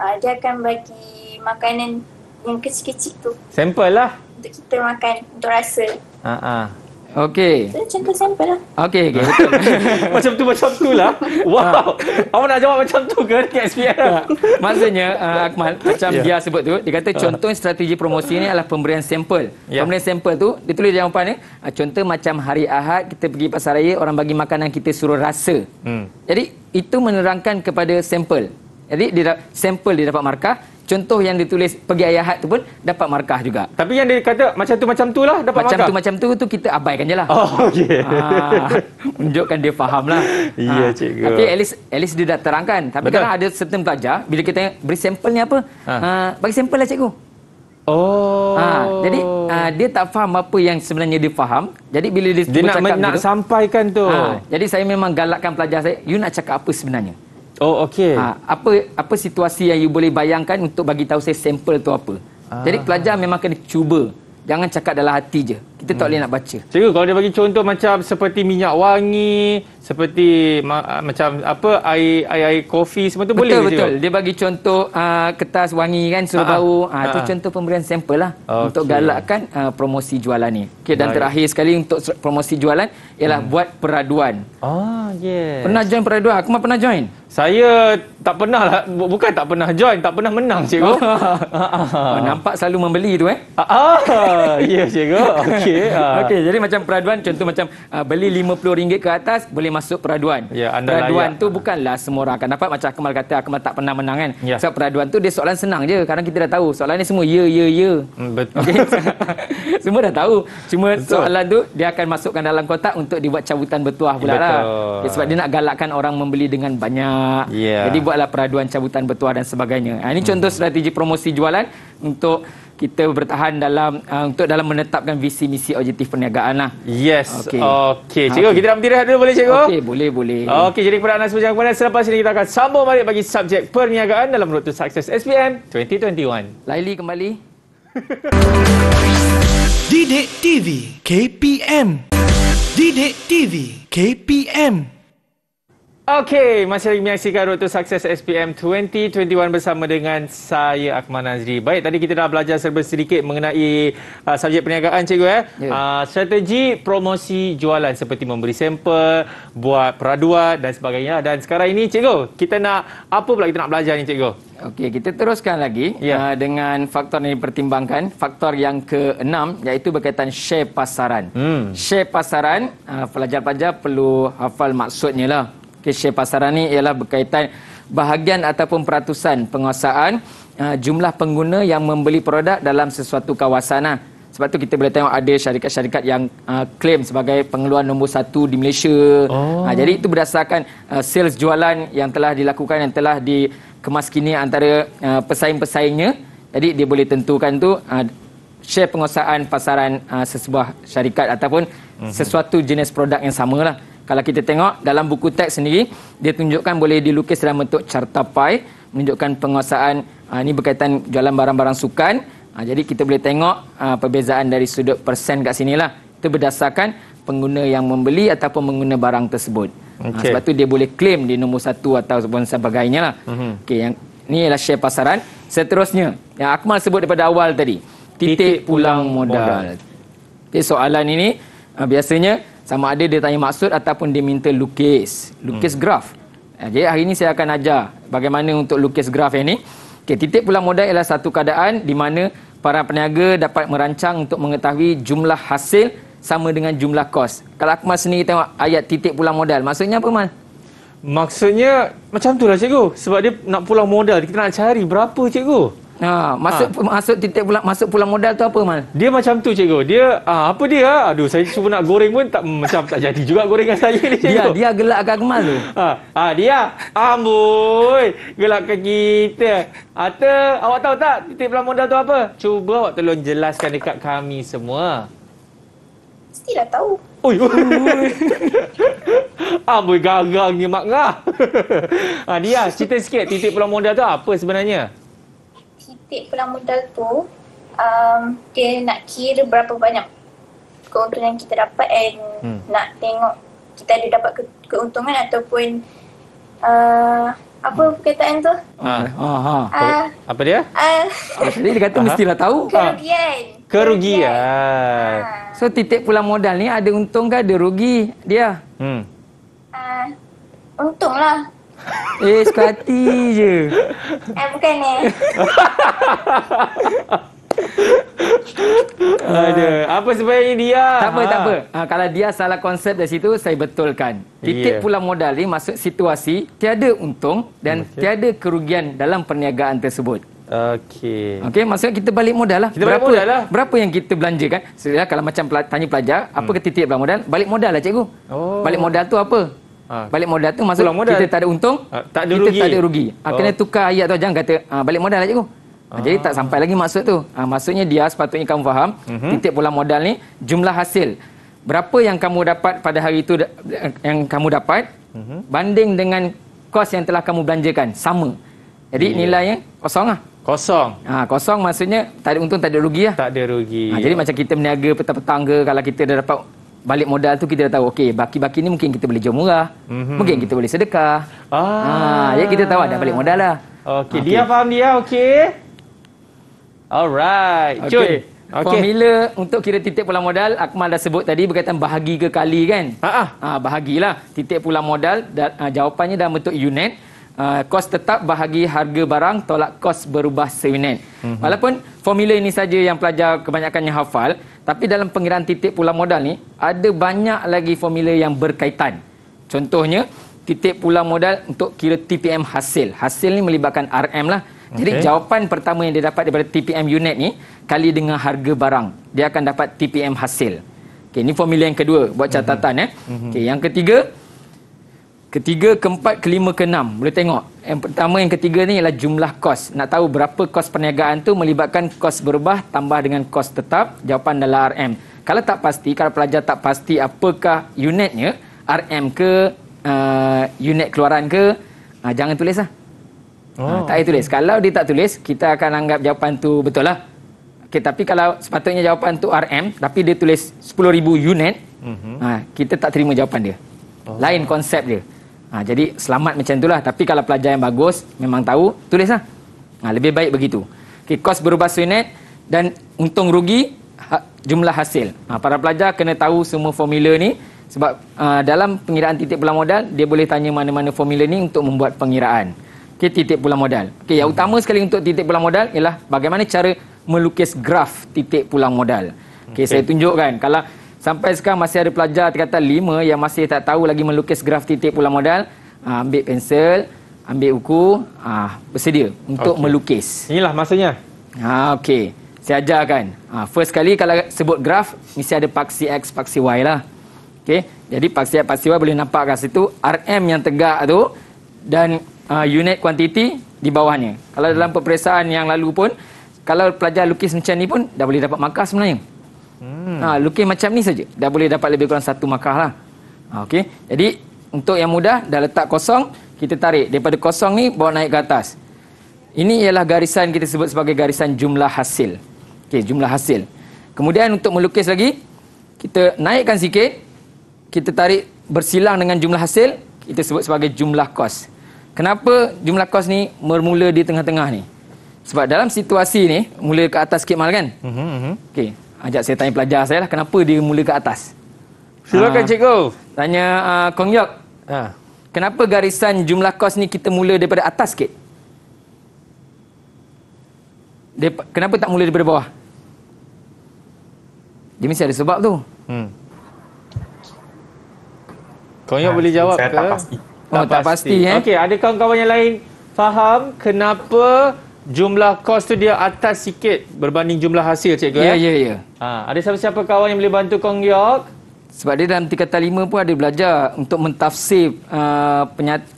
Ah, dia akan bagi makanan yang kecil-kecil tu. Sample lah. Untuk kita makan, untuk rasa. Ha ah. Uh-uh. Okey. Contoh sampel lah. Okey, okey. macam tu, macam tu lah. Ha. Wow. Awak nak jawab macam tu ke dekat SPM? Ha. Maksudnya, uh, Akmal, macam yeah. dia sebut tu, dia kata ha. contoh strategi promosi ni adalah pemberian sampel. Yeah. Pemberian sampel tu, dia tulis di jawapan ni, uh, contoh macam hari Ahad, kita pergi pasar raya, orang bagi makanan, kita suruh rasa. Hmm. Jadi, itu menerangkan kepada sampel. Jadi, dia, sampel dia dapat markah, contoh yang ditulis pergi ayahat tu pun dapat markah juga. Tapi yang dia kata macam tu macam tu lah dapat macam markah. Macam tu macam tu tu kita abaikan je lah. Oh, okay. Menunjukkan ah, dia faham lah. Ya, yeah, cikgu. Tapi at least, at least dia dah terangkan. Tapi kalau ada certain pelajar, bila kita tanya, beri sampel ni apa? Ha. Uh, bagi sampel lah cikgu. Oh. Ha, jadi uh, dia tak faham apa yang sebenarnya dia faham. Jadi bila dia, dia nak, men- nak tu, sampaikan tu. Ha, jadi saya memang galakkan pelajar saya, you nak cakap apa sebenarnya? Oh okey. Ha, apa apa situasi yang you boleh bayangkan untuk bagi tahu saya sampel tu apa? Ah. Jadi pelajar memang kena cuba. Jangan cakap dalam hati je kita tak hmm. boleh nak baca. Cikgu, kalau dia bagi contoh macam seperti minyak wangi, seperti ma- macam apa air air air kopi semua tu betul, boleh betul. Betul betul. Dia bagi contoh uh, kertas wangi kan suruh Ha-ha. Ah. bau. Ah uh, tu ah, ah. contoh pemberian sampel lah okay. untuk galakkan uh, promosi jualan ni. Okey dan Baik. terakhir sekali untuk promosi jualan ialah hmm. buat peraduan. Oh yes. Pernah join peraduan? Aku mah pernah join. Saya tak pernah lah bukan tak pernah join, tak pernah menang cikgu. Oh. Nampak selalu membeli tu eh. Ah, ya yes, cikgu. Okay okey. Ah. okey, jadi macam peraduan contoh macam uh, beli RM50 ke atas boleh masuk peraduan. Ya, peraduan layak. tu bukanlah semua orang akan dapat macam Akmal kata Akmal tak pernah menang kan. Ya. Sebab so, peraduan tu dia soalan senang je. Kadang kita dah tahu. Soalan ni semua ya ya ya. betul. Okay. semua dah tahu. Cuma betul. soalan tu dia akan masukkan dalam kotak untuk dibuat cabutan bertuah pula lah. ya, lah. Okay, sebab dia nak galakkan orang membeli dengan banyak. Ya. Jadi buatlah peraduan cabutan bertuah dan sebagainya. Ha, ini hmm. contoh strategi promosi jualan untuk kita bertahan dalam uh, untuk dalam menetapkan visi misi objektif perniagaan lah. Yes. Okey. Okay. Ha, cikgu okay. kita dalam tirah dulu boleh cikgu? Okey, boleh, boleh. Okey, jadi kepada anda semua jangan selepas ini kita akan sambung balik bagi subjek perniagaan dalam Road to Success SPM 2021. Laili kembali. Didik TV KPM. Didik TV KPM. Okey, masih lagi menyaksikan Road to Success SPM 2021 bersama dengan saya Akmal Nazri. Baik, tadi kita dah belajar serba sedikit mengenai uh, subjek perniagaan cikgu eh? ya. Yeah. Uh, strategi promosi jualan seperti memberi sampel, buat peraduan dan sebagainya. Dan sekarang ini cikgu, kita nak apa pula kita nak belajar ni cikgu? Okey, kita teruskan lagi yeah. uh, dengan faktor yang dipertimbangkan. Faktor yang ke-6 iaitu berkaitan share pasaran. Hmm. Share pasaran, uh, pelajar-pelajar perlu hafal maksudnya lah ke share pasaran ni ialah berkaitan bahagian ataupun peratusan penguasaan uh, jumlah pengguna yang membeli produk dalam sesuatu kawasan lah. Sebab tu kita boleh tengok ada syarikat-syarikat yang uh, claim sebagai pengeluar nombor satu di Malaysia. Oh. Uh, jadi itu berdasarkan uh, sales jualan yang telah dilakukan yang telah dikemas kini antara uh, pesaing-pesaingnya. Jadi dia boleh tentukan tu uh, share penguasaan pasaran uh, sesebuah syarikat ataupun mm-hmm. sesuatu jenis produk yang sama lah. Kalau kita tengok dalam buku teks sendiri, dia tunjukkan boleh dilukis dalam bentuk carta pai, menunjukkan penguasaan uh, ini berkaitan jualan barang-barang sukan. Uh, jadi kita boleh tengok uh, perbezaan dari sudut persen kat sinilah. Itu berdasarkan pengguna yang membeli ataupun pengguna barang tersebut. Okay. Uh, sebab tu dia boleh claim di nombor satu ataupun sebagainya lah. Mm-hmm. Okay, yang ni ialah share pasaran. Seterusnya, yang Akmal sebut daripada awal tadi, titik, titik pulang, pulang modal. modal. Okay, soalan ini uh, biasanya sama ada dia tanya maksud ataupun dia minta lukis lukis hmm. graf eh, jadi hari ini saya akan ajar bagaimana untuk lukis graf yang ini okay, titik pulang modal ialah satu keadaan di mana para peniaga dapat merancang untuk mengetahui jumlah hasil sama dengan jumlah kos kalau aku masa ni tengok ayat titik pulang modal maksudnya apa Mal? maksudnya macam tu lah cikgu sebab dia nak pulang modal kita nak cari berapa cikgu Ha, masuk ha. masuk titik pula masuk pulang modal tu apa mal? Dia macam tu cikgu. Dia ha, apa dia? Ha, aduh saya cuba nak goreng pun tak hmm, macam tak jadi juga gorengan saya ni cikgu. Dia dia gelak agak Kemal tu. Ha, ha dia amboi gelak ke kita. Ata ha, awak tahu tak titik pulang modal tu apa? Cuba awak tolong jelaskan dekat kami semua. Mestilah tahu. Oi. amboi garang ni mak ngah. ha dia cerita sikit titik pulang modal tu apa sebenarnya? titik pulang modal tu um, dia nak kira berapa banyak keuntungan kita dapat and hmm. nak tengok kita ada dapat ke- keuntungan ataupun uh, apa perkataan tu? Ha. Ah, ha, ha. ah, apa dia? Ah, uh, dia kata mestilah tahu. Ah. Kerugian. Kerugian. Ah. So titik pulang modal ni ada untung ke ada rugi dia? Hmm. Ah, uh, untunglah. Eh, suka hati je. Eh, bukan eh. Ada. Apa sebenarnya dia? Tak apa, ha. tak apa. Ha, kalau dia salah konsep dari situ, saya betulkan. Titik yeah. pulang modal ni masuk situasi tiada untung dan okay. tiada kerugian dalam perniagaan tersebut. Okey. Okey, maksudnya kita balik modal lah. Kita berapa, balik modal lah. Berapa yang kita belanjakan? Sebenarnya kalau macam tanya pelajar, hmm. apa ke titik pulang modal? Balik modal lah cikgu. Oh. Balik modal tu apa? Ha. Balik modal tu maksud modal. kita tak ada untung, ha. tak ada kita rugi. tak ada rugi. Ha. Kena tukar ayat tu jangan? kata, ha, balik modal lah cikgu. Ha. Jadi tak sampai lagi maksud tu. Ha, maksudnya dia sepatutnya kamu faham, uh-huh. titik pulang modal ni, jumlah hasil. Berapa yang kamu dapat pada hari itu yang kamu dapat uh-huh. banding dengan kos yang telah kamu belanjakan sama. Jadi yeah. nilainya kosong lah. Kosong. Ha, kosong maksudnya tak ada untung, tak ada rugi lah. Tak ada rugi. Ha, jadi macam kita berniaga petang-petang ke kalau kita dah dapat balik modal tu kita dah tahu okey baki-baki ni mungkin kita boleh jual murah mm-hmm. mungkin kita boleh sedekah ah. ah ya kita tahu ada balik modal lah okey okay. dia faham dia okey alright okay. cuy okay. formula untuk kira titik pulang modal akmal dah sebut tadi berkaitan bahagi ke kali kan ha ah bahagilah titik pulang modal dan ah, jawapannya dalam bentuk unit Ah, kos tetap bahagi harga barang tolak kos berubah seminit. Mm-hmm. Walaupun formula ini saja yang pelajar kebanyakannya hafal, tapi dalam pengiraan titik pula modal ni ada banyak lagi formula yang berkaitan. Contohnya titik pula modal untuk kira TPM hasil. Hasil ni melibatkan RM lah. Jadi jawapan pertama yang dia dapat daripada TPM unit ni kali dengan harga barang, dia akan dapat TPM hasil. Okey, ni formula yang kedua buat mhm. catatan mm-hmm. eh. Mhm. Okey, yang ketiga, ketiga, keempat, kelima, keenam. Boleh tengok. Yang pertama, yang ketiga ni ialah jumlah kos. Nak tahu berapa kos perniagaan tu melibatkan kos berubah tambah dengan kos tetap. Jawapan adalah RM. Kalau tak pasti, kalau pelajar tak pasti apakah unitnya, RM ke, uh, unit keluaran ke, uh, jangan tulis lah. Ah, oh. Uh, tak payah tulis. Kalau dia tak tulis, kita akan anggap jawapan tu betul lah. Okay, tapi kalau sepatutnya jawapan tu RM, tapi dia tulis 10,000 unit, uh-huh. uh, kita tak terima jawapan dia. Oh. Lain konsep dia. Ha, jadi selamat macam itulah. Tapi kalau pelajar yang bagus, memang tahu, tulislah. Ha, lebih baik begitu. Okay, kos berubah sunet dan untung rugi ha, jumlah hasil. Ha, para pelajar kena tahu semua formula ni sebab ha, dalam pengiraan titik pulang modal, dia boleh tanya mana-mana formula ni untuk membuat pengiraan. Okay, titik pulang modal. Okay, yang utama sekali untuk titik pulang modal ialah bagaimana cara melukis graf titik pulang modal. Okay, okay. Saya tunjukkan. Kalau Sampai sekarang masih ada pelajar terkata lima yang masih tak tahu lagi melukis graf titik pulang modal. Ha, ambil pensel, ambil buku, ha, bersedia untuk okay. melukis. Inilah masanya. Ha, Okey, saya ajarkan. Ha, first kali kalau sebut graf, mesti ada paksi X, paksi Y lah. Okay. Jadi paksi X, paksi Y boleh nampak kat situ RM yang tegak tu dan uh, unit kuantiti di bawahnya. Kalau dalam hmm. peperiksaan yang lalu pun, kalau pelajar lukis macam ni pun dah boleh dapat markah sebenarnya. Hmm. Ha, lukis macam ni saja. Dah boleh dapat lebih kurang satu makah lah. Ha, okay. Jadi, untuk yang mudah, dah letak kosong, kita tarik. Daripada kosong ni, bawa naik ke atas. Ini ialah garisan kita sebut sebagai garisan jumlah hasil. Okay, jumlah hasil. Kemudian untuk melukis lagi, kita naikkan sikit, kita tarik bersilang dengan jumlah hasil, kita sebut sebagai jumlah kos. Kenapa jumlah kos ni bermula di tengah-tengah ni? Sebab dalam situasi ni, mula ke atas sikit mal kan? Mm -hmm. Okay. Ajak saya tanya pelajar saya lah kenapa dia mula ke atas. Silakan uh, cikgu. Tanya uh, Kong Yoke Ha. Kenapa garisan jumlah kos ni kita mula daripada atas sikit? Dep- kenapa tak mula daripada bawah? Dia mesti ada sebab tu. Hmm. Kong Yoke ha, ah, boleh jawab ke? Saya tak pasti. Oh, tak pasti. eh? Okey, ada kawan-kawan yang lain faham kenapa jumlah kos tu dia atas sikit berbanding jumlah hasil cikgu? ya, eh? ya. ya. Ha, ada siapa-siapa kawan yang boleh bantu Kong Yok? Sebab dia dalam tingkat lima pun ada belajar untuk mentafsir uh,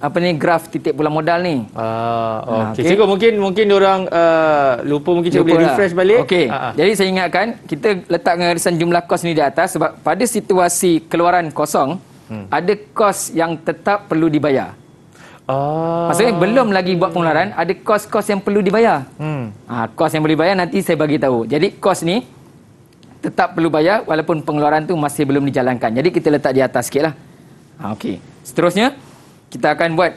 apa ni graf titik bulan modal ni. Ah, ah okey. Okay. Cikgu mungkin mungkin dia orang uh, lupa mungkin cikgu boleh lah. refresh balik. Okey. Uh-huh. Jadi saya ingatkan kita letak garisan jumlah kos ni di atas sebab pada situasi keluaran kosong hmm. ada kos yang tetap perlu dibayar. Ah. Maksudnya belum lagi buat pengeluaran, ada kos-kos yang perlu dibayar. Hmm. Ah, kos yang perlu dibayar nanti saya bagi tahu. Jadi kos ni tetap perlu bayar walaupun pengeluaran tu masih belum dijalankan. Jadi kita letak di atas sikitlah. Ha okey. Seterusnya kita akan buat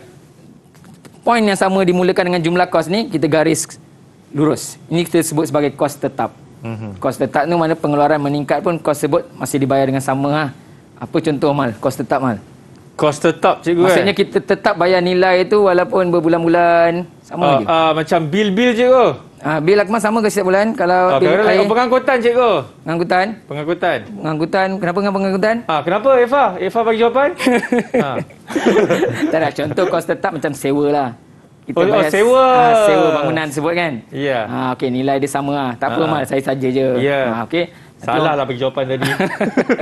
poin yang sama dimulakan dengan jumlah kos ni kita garis lurus. Ini kita sebut sebagai kos tetap. Mm-hmm. Kos tetap ni mana pengeluaran meningkat pun kos sebut masih dibayar dengan sama lah. Apa contoh mal? Kos tetap mal. Kos tetap cikgu Maksudnya kan? Maksudnya kita tetap bayar nilai tu walaupun berbulan-bulan sama uh, lagi. Uh, macam bil-bil cikgu. Uh, bil akmal sama ke setiap bulan? Kalau uh, bil air. pengangkutan cikgu. Pengangkutan? Pengangkutan. Pengangkutan. Kenapa dengan pengangkutan? Uh, kenapa Eva? Eva bagi jawapan. uh. tak Contoh kos tetap macam sewa lah. Kita oh, oh bayar, oh, sewa. Uh, sewa bangunan sebut kan? Ya. Yeah. Uh, okay, nilai dia sama lah. Tak apa uh. mal, saya saja je. Yeah. Uh, okay. Salah lah bagi jawapan tadi.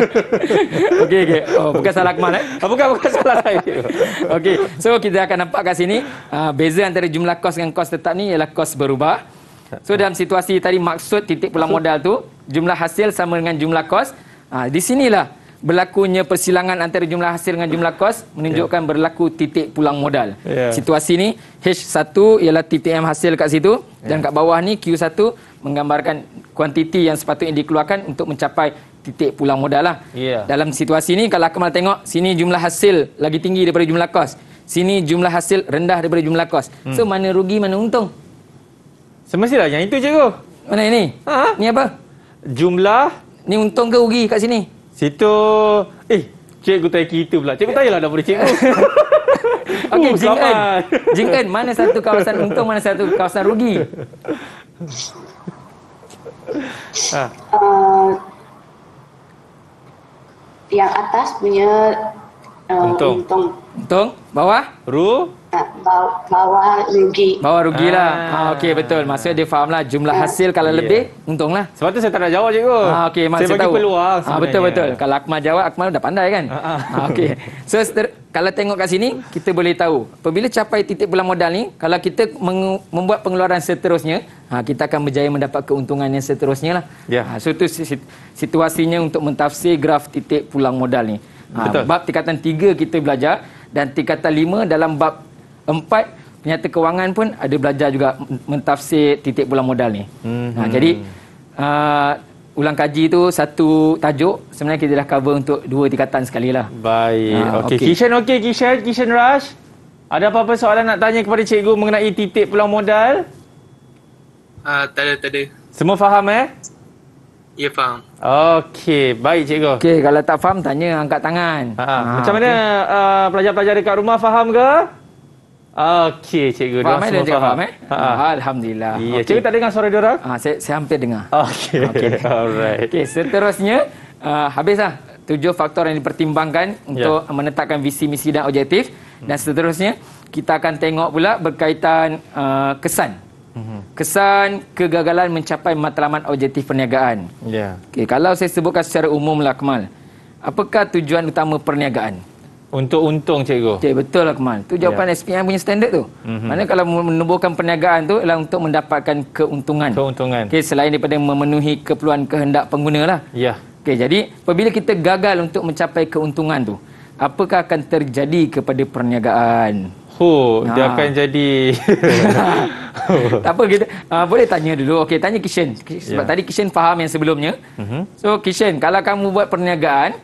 okey, okey. Oh, bukan salah Akmal eh. Oh, bukan, bukan salah saya. Okay. so kita akan nampak kat sini. Uh, beza antara jumlah kos dengan kos tetap ni ialah kos berubah. So dalam situasi tadi maksud titik pulang modal tu, jumlah hasil sama dengan jumlah kos. Uh, di sinilah berlakunya persilangan antara jumlah hasil dengan jumlah kos menunjukkan yeah. berlaku titik pulang modal. Yeah. Situasi ni H1 ialah TTM hasil kat situ yeah. dan ya. kat bawah ni Q1 menggambarkan kuantiti yang sepatutnya dikeluarkan untuk mencapai titik pulang modal lah. Yeah. Dalam situasi ini, kalau Akmal tengok sini jumlah hasil lagi tinggi daripada jumlah kos. Sini jumlah hasil rendah daripada jumlah kos. Hmm. So mana rugi mana untung? Semestilah yang itu cikgu. Mana ini? Ha? Ni apa? Jumlah. Ni untung ke rugi kat sini? Situ. Eh, cikgu tanya kita pula. Cikgu tanya lah dah boleh cikgu. Okey, uh, Jing En. Jing En, mana satu kawasan untung, mana satu kawasan rugi? ah. uh, yang atas punya Oh, untung. Untung. Untung? Bawah? Ru? Bawah rugi Bawah rugi lah. ah. ah, Okey betul Maksudnya dia faham lah Jumlah ya. hasil kalau yeah. lebih Untunglah Sebab tu saya tak nak jawab cikgu ah, okay, Saya bagi tahu. peluang ah, Betul betul Kalau Akmal jawab Akmal dah pandai kan ah, ah. Ah, Okey So kalau tengok kat sini Kita boleh tahu Apabila capai titik pulang modal ni Kalau kita membuat pengeluaran seterusnya ah, Kita akan berjaya mendapat keuntungan yang seterusnya lah yeah. ah, So tu situasinya untuk mentafsir graf titik pulang modal ni Ha, bab tingkatan tiga kita belajar dan tingkatan lima dalam bab empat Penyata kewangan pun ada belajar juga mentafsir titik bulan modal ni. Hmm, ha, Jadi, uh, ulang kaji tu satu tajuk. Sebenarnya kita dah cover untuk dua tingkatan sekali lah. Baik. Ha, okay. Okay. Kishan okey, Kishan. Kishan Rush. Ada apa-apa soalan nak tanya kepada cikgu mengenai titik pulang modal? Uh, tak ada, tak ada. Semua faham eh? Ya faham. Okey, baik cikgu. Okey, kalau tak faham tanya angkat tangan. Ha. ha. Macam mana okay. uh, pelajar-pelajar dekat rumah faham ke? Okey cikgu Faham eh, semua cikgu faham. faham eh? Ha. Alhamdulillah. Ya, okay. Cikgu tak dengar suara diorang. orang? Ah, saya, saya hampir dengar. Okey. okay, Alright. Okey, seterusnya uh, habislah tujuh faktor yang dipertimbangkan ya. untuk yeah. menetapkan visi misi dan objektif dan seterusnya kita akan tengok pula berkaitan uh, kesan. Mm-hmm. Kesan kegagalan mencapai matlamat objektif perniagaan. Yeah. Okay, kalau saya sebutkan secara umum lah Kemal. Apakah tujuan utama perniagaan? Untuk untung cikgu. Okay, betul lah Kemal. Itu jawapan yeah. SPM punya standard tu. Mm-hmm. Mana kalau menubuhkan perniagaan tu ialah untuk mendapatkan keuntungan. Keuntungan. Okay, selain daripada memenuhi keperluan kehendak pengguna lah. Ya. Yeah. Okay, jadi apabila kita gagal untuk mencapai keuntungan tu. Apakah akan terjadi kepada perniagaan? Oh, ha. dia ah. akan jadi. tak apa kita uh, boleh tanya dulu. Okey, tanya kishen Sebab yeah. tadi kishen faham yang sebelumnya. Uh-huh. So, kishen kalau kamu buat perniagaan,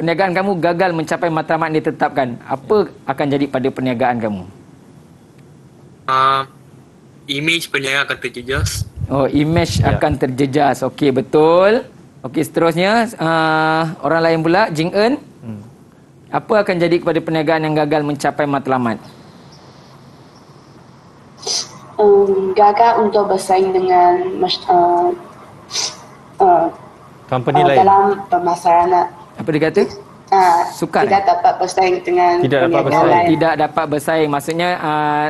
perniagaan kamu gagal mencapai matlamat yang ditetapkan, apa yeah. akan jadi pada perniagaan kamu? Uh, image perniagaan akan terjejas. Oh, image yeah. akan terjejas. Okey, betul. Okey, seterusnya uh, orang lain pula, Jing En. Hmm. Apa akan jadi kepada perniagaan yang gagal mencapai matlamat? um, gagal untuk bersaing dengan uh, uh, company uh, lain dalam pemasaran apa dia kata Uh, ah, Sukar tidak eh? dapat bersaing dengan tidak dapat bersaing. lain. Tidak dapat bersaing. Maksudnya uh,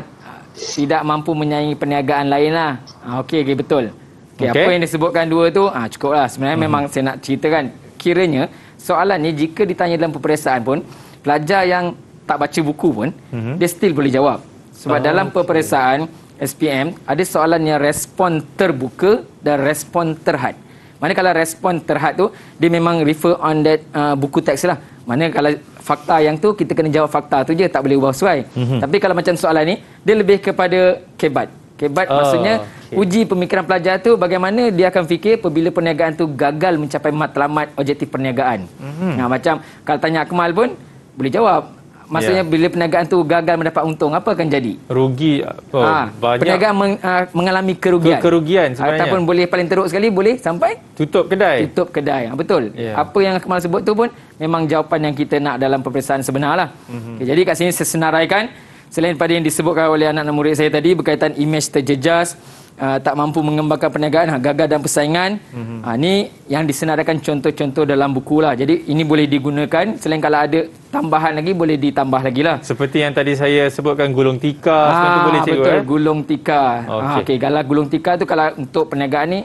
tidak mampu menyaingi perniagaan lain lah. Uh, ah, okay, okay, betul. Okay, okay. Apa yang disebutkan dua tu, uh, cukup lah. Sebenarnya hmm. memang saya nak ceritakan. Kiranya soalan ni jika ditanya dalam peperiksaan pun, pelajar yang tak baca buku pun, hmm. dia still boleh jawab. Sebab oh, dalam okay. peperiksaan SPM ada soalan yang respon terbuka dan respon terhad. Mana kalau respon terhad tu dia memang refer on that uh, buku teks lah. Mana kalau fakta yang tu kita kena jawab fakta tu je tak boleh ubah suai. Mm-hmm. Tapi kalau macam soalan ni dia lebih kepada kebat. Kebat oh, maksudnya okay. uji pemikiran pelajar tu bagaimana dia akan fikir apabila perniagaan tu gagal mencapai matlamat objektif perniagaan. Mm-hmm. Nah macam kalau tanya Akmal pun boleh jawab maksudnya yeah. bila perniagaan tu gagal mendapat untung apa akan jadi rugi oh, ha, banyak perniagaan meng, uh, mengalami kerugian kerugian sebenarnya ataupun boleh paling teruk sekali boleh sampai tutup kedai tutup kedai betul yeah. apa yang Akmal sebut tu pun memang jawapan yang kita nak dalam peperiksaan sebenarlah mm-hmm. okay, jadi kat sini sesenaraikan selain pada yang disebutkan oleh anak-anak murid saya tadi berkaitan imej terjejas uh, tak mampu mengembangkan perniagaan, ha, gagal dan persaingan. Mm-hmm. Uh, ah, ini yang disenaraikan contoh-contoh dalam buku lah. Jadi ini boleh digunakan selain kalau ada tambahan lagi boleh ditambah lagi lah. Seperti yang tadi saya sebutkan gulung tika. Ah, boleh cikgu, betul, eh? gulung tika. Ah, okay. Ha, okay. kalau gulung tika tu kalau untuk perniagaan ni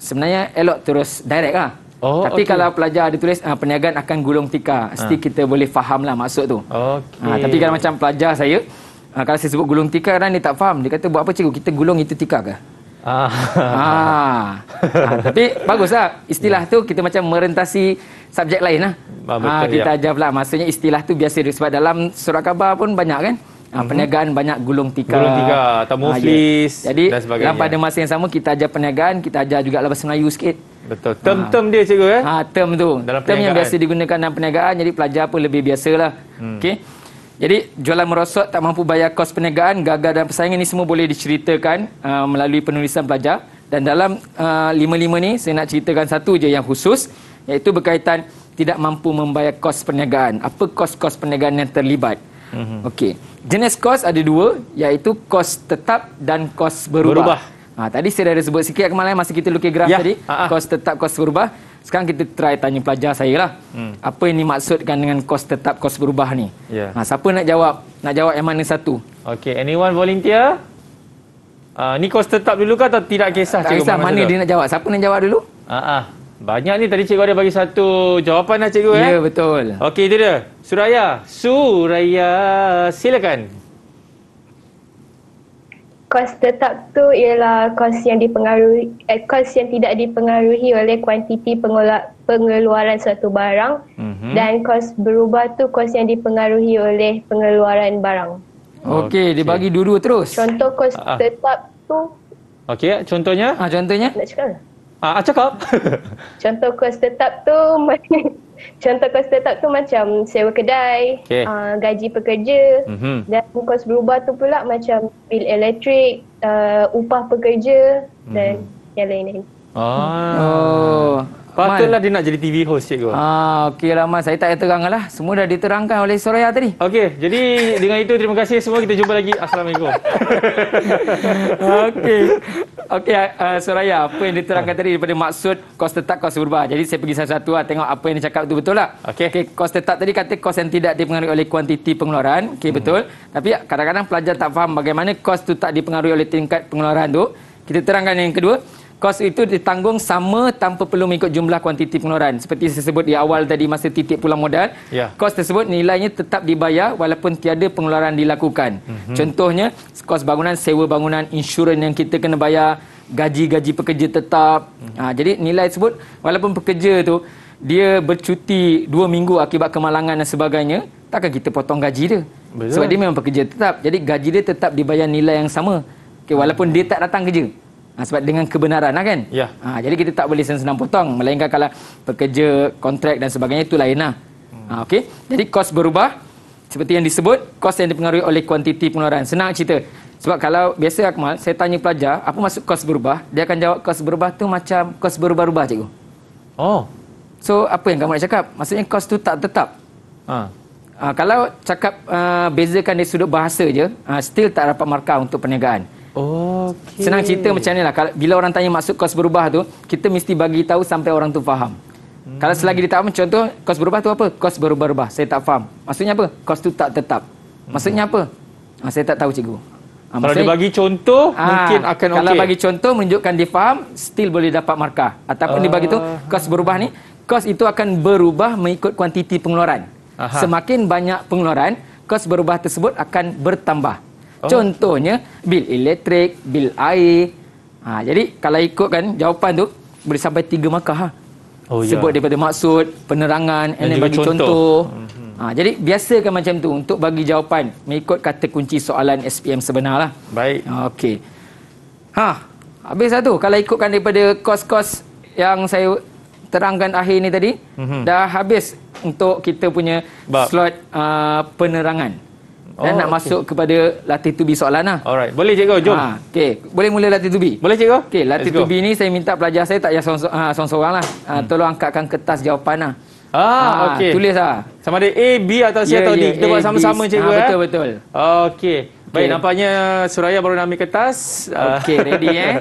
sebenarnya elok terus direct lah. Oh, tapi okay. kalau pelajar ada tulis uh, perniagaan akan gulung tika, mesti ha. kita boleh faham lah maksud tu. Okay. Ha, tapi kalau macam pelajar saya, Ha, kalau saya sebut gulung tikar kan dia tak faham. Dia kata buat apa cikgu? Kita gulung itu tikar ke? Ah. Ha. ha. Tapi baguslah istilah yeah. tu kita macam merentasi subjek lain lah. Ah, ha, kita ya. ajar pula maksudnya istilah tu biasa sebab dalam surat khabar pun banyak kan? Ha, mm-hmm. Perniagaan banyak gulung tikar. Gulung tikar atau ha, yeah. dan sebagainya. Jadi pada masa yang sama kita ajar perniagaan, kita ajar juga bahasa Melayu sikit. Betul. Term-term ha. dia cikgu kan? Ha, term tu. Dalam term yang biasa digunakan dalam perniagaan. Jadi pelajar pun lebih biasa lah. Hmm. Okay. Jadi jualan merosot, tak mampu bayar kos perniagaan, gagal dan persaingan ini semua boleh diceritakan uh, melalui penulisan pelajar. Dan dalam uh, lima-lima ni saya nak ceritakan satu je yang khusus iaitu berkaitan tidak mampu membayar kos perniagaan. Apa kos-kos perniagaan yang terlibat? Mm-hmm. Okey. Jenis kos ada dua iaitu kos tetap dan kos berubah. berubah. Ha, tadi saya dah sebut sikit kemarin eh, masa kita lukis graf ya. tadi. Ha-ha. Kos tetap, kos berubah. Sekarang kita try tanya pelajar saya lah. Hmm. Apa yang dimaksudkan dengan kos tetap, kos berubah ni? Yeah. Ha, siapa nak jawab? Nak jawab yang mana satu? Okay, anyone volunteer? Uh, ni kos tetap dulu ke atau tidak kisah? Tak kisah, mana dia nak jawab? Siapa nak jawab dulu? Uh-huh. Banyak ni tadi cikgu ada bagi satu jawapan lah cikgu. Ya, yeah, eh? betul. Okay, itu dia. Suraya. Suraya, silakan kos tetap tu ialah kos yang dipengaruhi eh, kos yang tidak dipengaruhi oleh kuantiti pengeluaran suatu barang mm-hmm. dan kos berubah tu kos yang dipengaruhi oleh pengeluaran barang. Okey, okay. dibagi dua-dua terus. Contoh kos uh tetap tu Okey, ya, contohnya? Ah, contohnya? Nak cakap. Ah, cakap. contoh kos tetap tu contoh kos tetap tu macam sewa kedai, okay. uh, ah, gaji pekerja mm-hmm. dan kos berubah tu pula macam bil elektrik, uh, upah pekerja mm-hmm. dan mhm. yang lain-lain. Ah. Oh. Patutlah dia nak jadi TV host cikgu. Ah, okeylah Mas. Saya tak payah terangkan lah. Semua dah diterangkan oleh Soraya tadi. Okey. Jadi dengan itu terima kasih semua. Kita jumpa lagi. Assalamualaikum. Okey. Okey uh, Soraya. Apa yang diterangkan tadi daripada maksud kos tetap kos berubah. Jadi saya pergi satu-satu lah. Tengok apa yang dia cakap tu betul lah. Okey. Okay, kos tetap tadi kata kos yang tidak dipengaruhi oleh kuantiti pengeluaran. Okey hmm. betul. Tapi kadang-kadang pelajar tak faham bagaimana kos tu tak dipengaruhi oleh tingkat pengeluaran tu. Kita terangkan yang kedua kos itu ditanggung sama tanpa perlu mengikut jumlah kuantiti pengeluaran. Seperti saya sebut di awal tadi masa titik pulang modal, ya. kos tersebut nilainya tetap dibayar walaupun tiada pengeluaran dilakukan. Mm-hmm. Contohnya, kos bangunan, sewa bangunan, insurans yang kita kena bayar, gaji-gaji pekerja tetap. Mm-hmm. Ha, jadi nilai tersebut, walaupun pekerja tu dia bercuti dua minggu akibat kemalangan dan sebagainya, takkan kita potong gaji dia. Betul. Sebab dia memang pekerja tetap. Jadi gaji dia tetap dibayar nilai yang sama. Okay, walaupun dia tak datang kerja. Ha, sebab dengan kebenaran lah kan? Ya. Ha, jadi kita tak boleh senang-senang potong. Melainkan kalau pekerja, kontrak dan sebagainya itu lain lah. Ha, okay? Jadi kos berubah. Seperti yang disebut, kos yang dipengaruhi oleh kuantiti pengeluaran. Senang cerita. Sebab kalau biasa Akmal, saya tanya pelajar, apa maksud kos berubah? Dia akan jawab kos berubah tu macam kos berubah-ubah cikgu. Oh. So, apa yang kamu nak cakap? Maksudnya kos tu tak tetap. Ha. Ha, kalau cakap uh, bezakan dari sudut bahasa je, uh, still tak dapat markah untuk perniagaan. Okay. Senang cerita macam ni lah. Bila orang tanya maksud kos berubah tu, kita mesti bagi tahu sampai orang tu faham. Hmm. Kalau selagi dia tak faham, contoh kos berubah tu apa? Kos berubah-ubah. Saya tak faham. Maksudnya apa? Kos tu tak tetap. Hmm. Maksudnya apa? Ah, saya tak tahu cikgu. Ha, kalau dia bagi contoh, ha, mungkin akan okey. Kalau bagi contoh, menunjukkan dia faham, still boleh dapat markah. Ataupun uh, dia bagi tu, kos berubah ni, kos itu akan berubah mengikut kuantiti pengeluaran. Aha. Semakin banyak pengeluaran, kos berubah tersebut akan bertambah. Oh. Contohnya bil elektrik, bil air. Ha, jadi kalau ikut kan jawapan tu boleh sampai tiga markah ha. Oh ya. Sebut ya. daripada maksud, penerangan, dan bagi contoh. contoh. Mhm. Ha, jadi biasakan macam tu untuk bagi jawapan mengikut kata kunci soalan SPM sebenar lah. Baik. Ha, okey. Ha, habis satu kalau ikutkan daripada kos-kos yang saya terangkan akhir ni tadi mm-hmm. dah habis untuk kita punya Bab. slot uh, penerangan oh, dan nak okay. masuk kepada latih tubi soalan lah. Alright. Boleh cikgu, jom. Ha, ah, okay. Boleh mula latih tubi? Boleh cikgu. Okay, latih tubi ni saya minta pelajar saya tak payah ah, seorang-seorang lah. Ha, hmm. Tolong angkatkan kertas jawapan lah. Ah, ha, okay. Tulis lah. Sama ada A, B atau C yeah, atau D. Yeah, Kita A, buat sama-sama cikgu ha, eh? betul, ya. Betul, betul. Okay. Baik, okay. nampaknya Suraya baru nak ambil kertas. Okay, ready eh.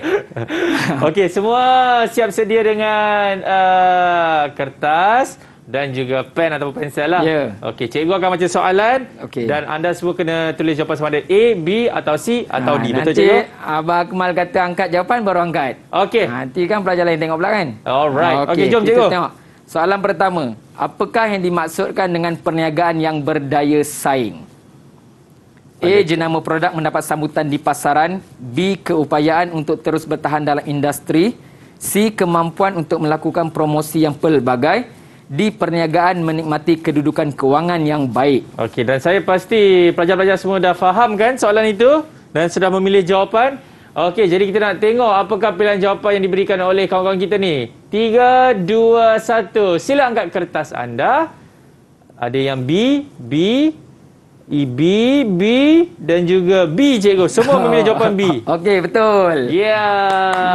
okay, semua siap sedia dengan uh, Kertas dan juga pen atau pensel lah. Yeah. Okey, cikgu akan baca soalan okay. dan anda semua kena tulis jawapan sama ada A, B atau C atau ha, D. Ah, Betul nanti cikgu? Abah Kemal kata angkat jawapan baru angkat. Okey. Ha, nanti kan pelajar lain tengok pula kan. Alright. Ah, okey, okay, jom cikgu. Kita tengok. Soalan pertama. Apakah yang dimaksudkan dengan perniagaan yang berdaya saing? A. Jenama produk mendapat sambutan di pasaran. B. Keupayaan untuk terus bertahan dalam industri. C. Kemampuan untuk melakukan promosi yang pelbagai di perniagaan menikmati kedudukan kewangan yang baik. Okey, dan saya pasti pelajar-pelajar semua dah faham kan soalan itu dan sudah memilih jawapan. Okey, jadi kita nak tengok apakah pilihan jawapan yang diberikan oleh kawan-kawan kita ni. 3, 2, 1. Sila angkat kertas anda. Ada yang B, B, E, B, B dan juga B, cikgu. Semua memilih jawapan B. Okey, betul. Ya,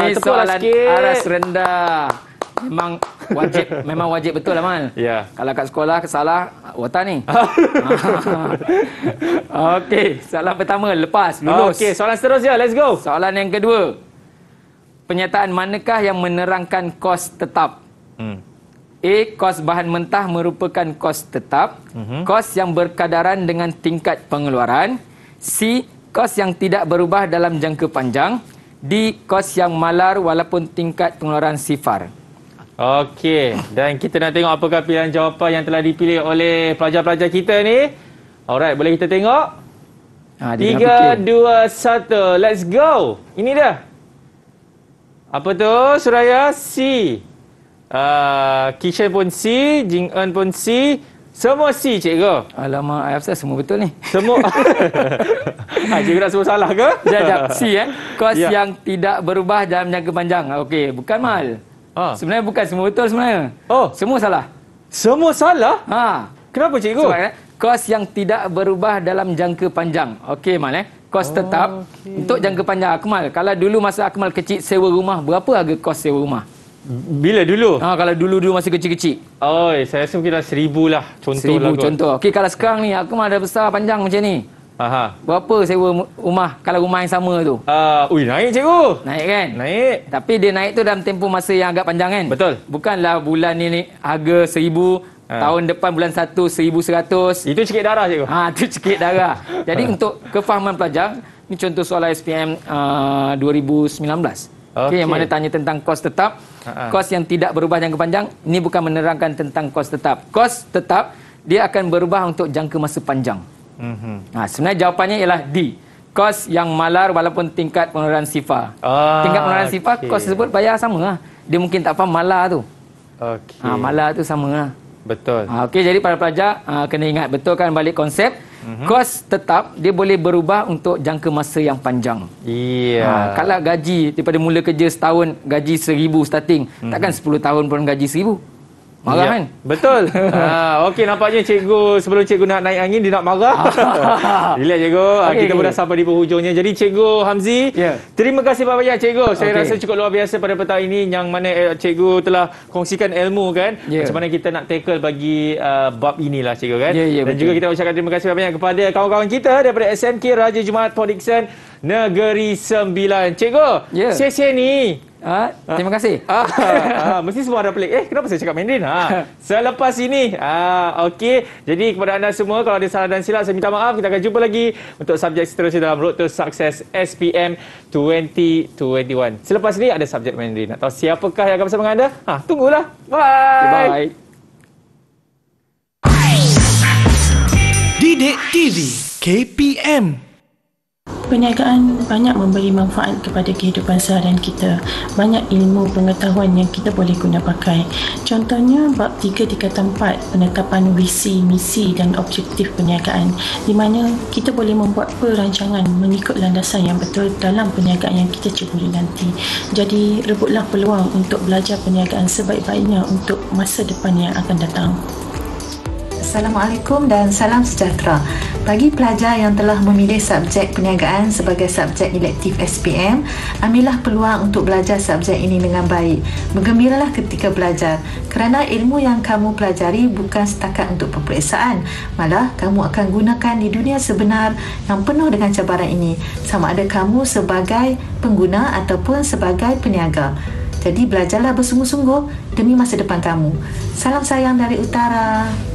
yeah. tepuklah sikit. soalan aras rendah memang wajib memang wajib betul lah Mal. Yeah. Kalau kat sekolah salah wata ni. Okey, soalan pertama lepas lulus. Okey, soalan seterusnya let's go. Soalan yang kedua. Penyataan manakah yang menerangkan kos tetap? Hmm. A. Kos bahan mentah merupakan kos tetap. Mm-hmm. Kos yang berkadaran dengan tingkat pengeluaran. C. Kos yang tidak berubah dalam jangka panjang. D. Kos yang malar walaupun tingkat pengeluaran sifar. Okey, dan kita nak tengok apakah pilihan jawapan yang telah dipilih oleh pelajar-pelajar kita ni. Alright, boleh kita tengok? Ha, 3, 2, 1, let's go. Ini dia. Apa tu Suraya? C. Uh, Kishan pun C, Jing Eun pun C. Semua C, cikgu. Alamak, saya rasa semua betul ni. Semua. ha, cikgu nak semua salah ke? Sekejap, sekejap. C eh. Kos yeah. yang tidak berubah dalam jangka panjang. Ah, okey, bukan mal. Ha. Ha. Sebenarnya bukan semua betul sebenarnya. Oh, semua salah. Semua salah? Ha. Kenapa cikgu? Sebab eh, kos yang tidak berubah dalam jangka panjang. Okey, Mal eh. Kos oh, tetap okay. untuk jangka panjang. Akmal, kalau dulu masa Akmal kecil sewa rumah, berapa harga kos sewa rumah? Bila dulu? Ha, kalau dulu-dulu masih kecil-kecil. Oh, saya rasa mungkin dah seribu lah. Contoh seribu lah contoh. Okey, kalau sekarang ni Akmal dah besar panjang macam ni. Aha. Berapa sewa rumah kalau rumah yang sama tu? uh, ui naik cikgu. Naik kan? Naik. Tapi dia naik tu dalam tempoh masa yang agak panjang kan? Betul. Bukanlah bulan ni, ni harga 1000 Ha. Ah. Tahun depan bulan satu seribu seratus. Itu cekik darah cikgu. Ha, itu cekik darah. Jadi ha. untuk kefahaman pelajar, ini contoh soalan SPM uh, 2019. Okay. okay. Yang mana tanya tentang kos tetap. Ha-ha. Kos yang tidak berubah jangka panjang, ini bukan menerangkan tentang kos tetap. Kos tetap, dia akan berubah untuk jangka masa panjang. Mm-hmm. Nah, ha, sebenarnya jawapannya ialah D. Kos yang malar walaupun tingkat pengeluaran sifar. Ah, tingkat pengeluaran okay. sifar, kos tersebut bayar sama lah. Dia mungkin tak faham malar tu. Okay. Ha, malar tu sama lah. Betul. Ha, okay, jadi para pelajar ha, kena ingat betul kan balik konsep. Mm-hmm. Kos tetap dia boleh berubah untuk jangka masa yang panjang. Yeah. Ha, kalau gaji daripada mula kerja setahun gaji seribu starting. Mm-hmm. Takkan sepuluh tahun pun gaji seribu. Marah ya. kan? Betul. ha, Okey, nampaknya cikgu sebelum cikgu nak naik angin, dia nak marah. Relax cikgu. Ah, okay, Kita okay. pun dah sampai di penghujungnya. Jadi cikgu Hamzi, yeah. terima kasih banyak-banyak cikgu. Saya okay. rasa cukup luar biasa pada petang ini yang mana eh, cikgu telah kongsikan ilmu kan? Yeah. Macam mana kita nak tackle bagi uh, bab inilah cikgu kan? Yeah, yeah, Dan juga kita ucapkan terima kasih banyak-banyak kepada kawan-kawan kita daripada SMK Raja Jumaat Podiksen Negeri Sembilan. Cikgu, yeah. sesi ni ha? terima kasih. Ah, ah, ah, mesti semua ada pelik. Eh, kenapa saya cakap Mandarin? Ha. Selepas ini, ah, okey. Jadi kepada anda semua kalau ada salah dan silap saya minta maaf. Kita akan jumpa lagi untuk subjek seterusnya dalam Road to Success SPM 2021. Selepas ini ada subjek Mandarin. Atau siapakah yang akan bersama anda? Ha, tunggulah. Bye. Bye. Didik TV KPM Perniagaan banyak memberi manfaat kepada kehidupan seharian kita. Banyak ilmu pengetahuan yang kita boleh guna pakai. Contohnya, bab tiga dikatakan 4, penetapan visi, misi dan objektif perniagaan di mana kita boleh membuat perancangan mengikut landasan yang betul dalam perniagaan yang kita ceburi nanti. Jadi, rebutlah peluang untuk belajar perniagaan sebaik-baiknya untuk masa depan yang akan datang. Assalamualaikum dan salam sejahtera. Bagi pelajar yang telah memilih subjek perniagaan sebagai subjek elektif SPM, ambillah peluang untuk belajar subjek ini dengan baik. Bergembiralah ketika belajar kerana ilmu yang kamu pelajari bukan setakat untuk peperiksaan, malah kamu akan gunakan di dunia sebenar yang penuh dengan cabaran ini, sama ada kamu sebagai pengguna ataupun sebagai peniaga. Jadi belajarlah bersungguh-sungguh demi masa depan kamu. Salam sayang dari utara.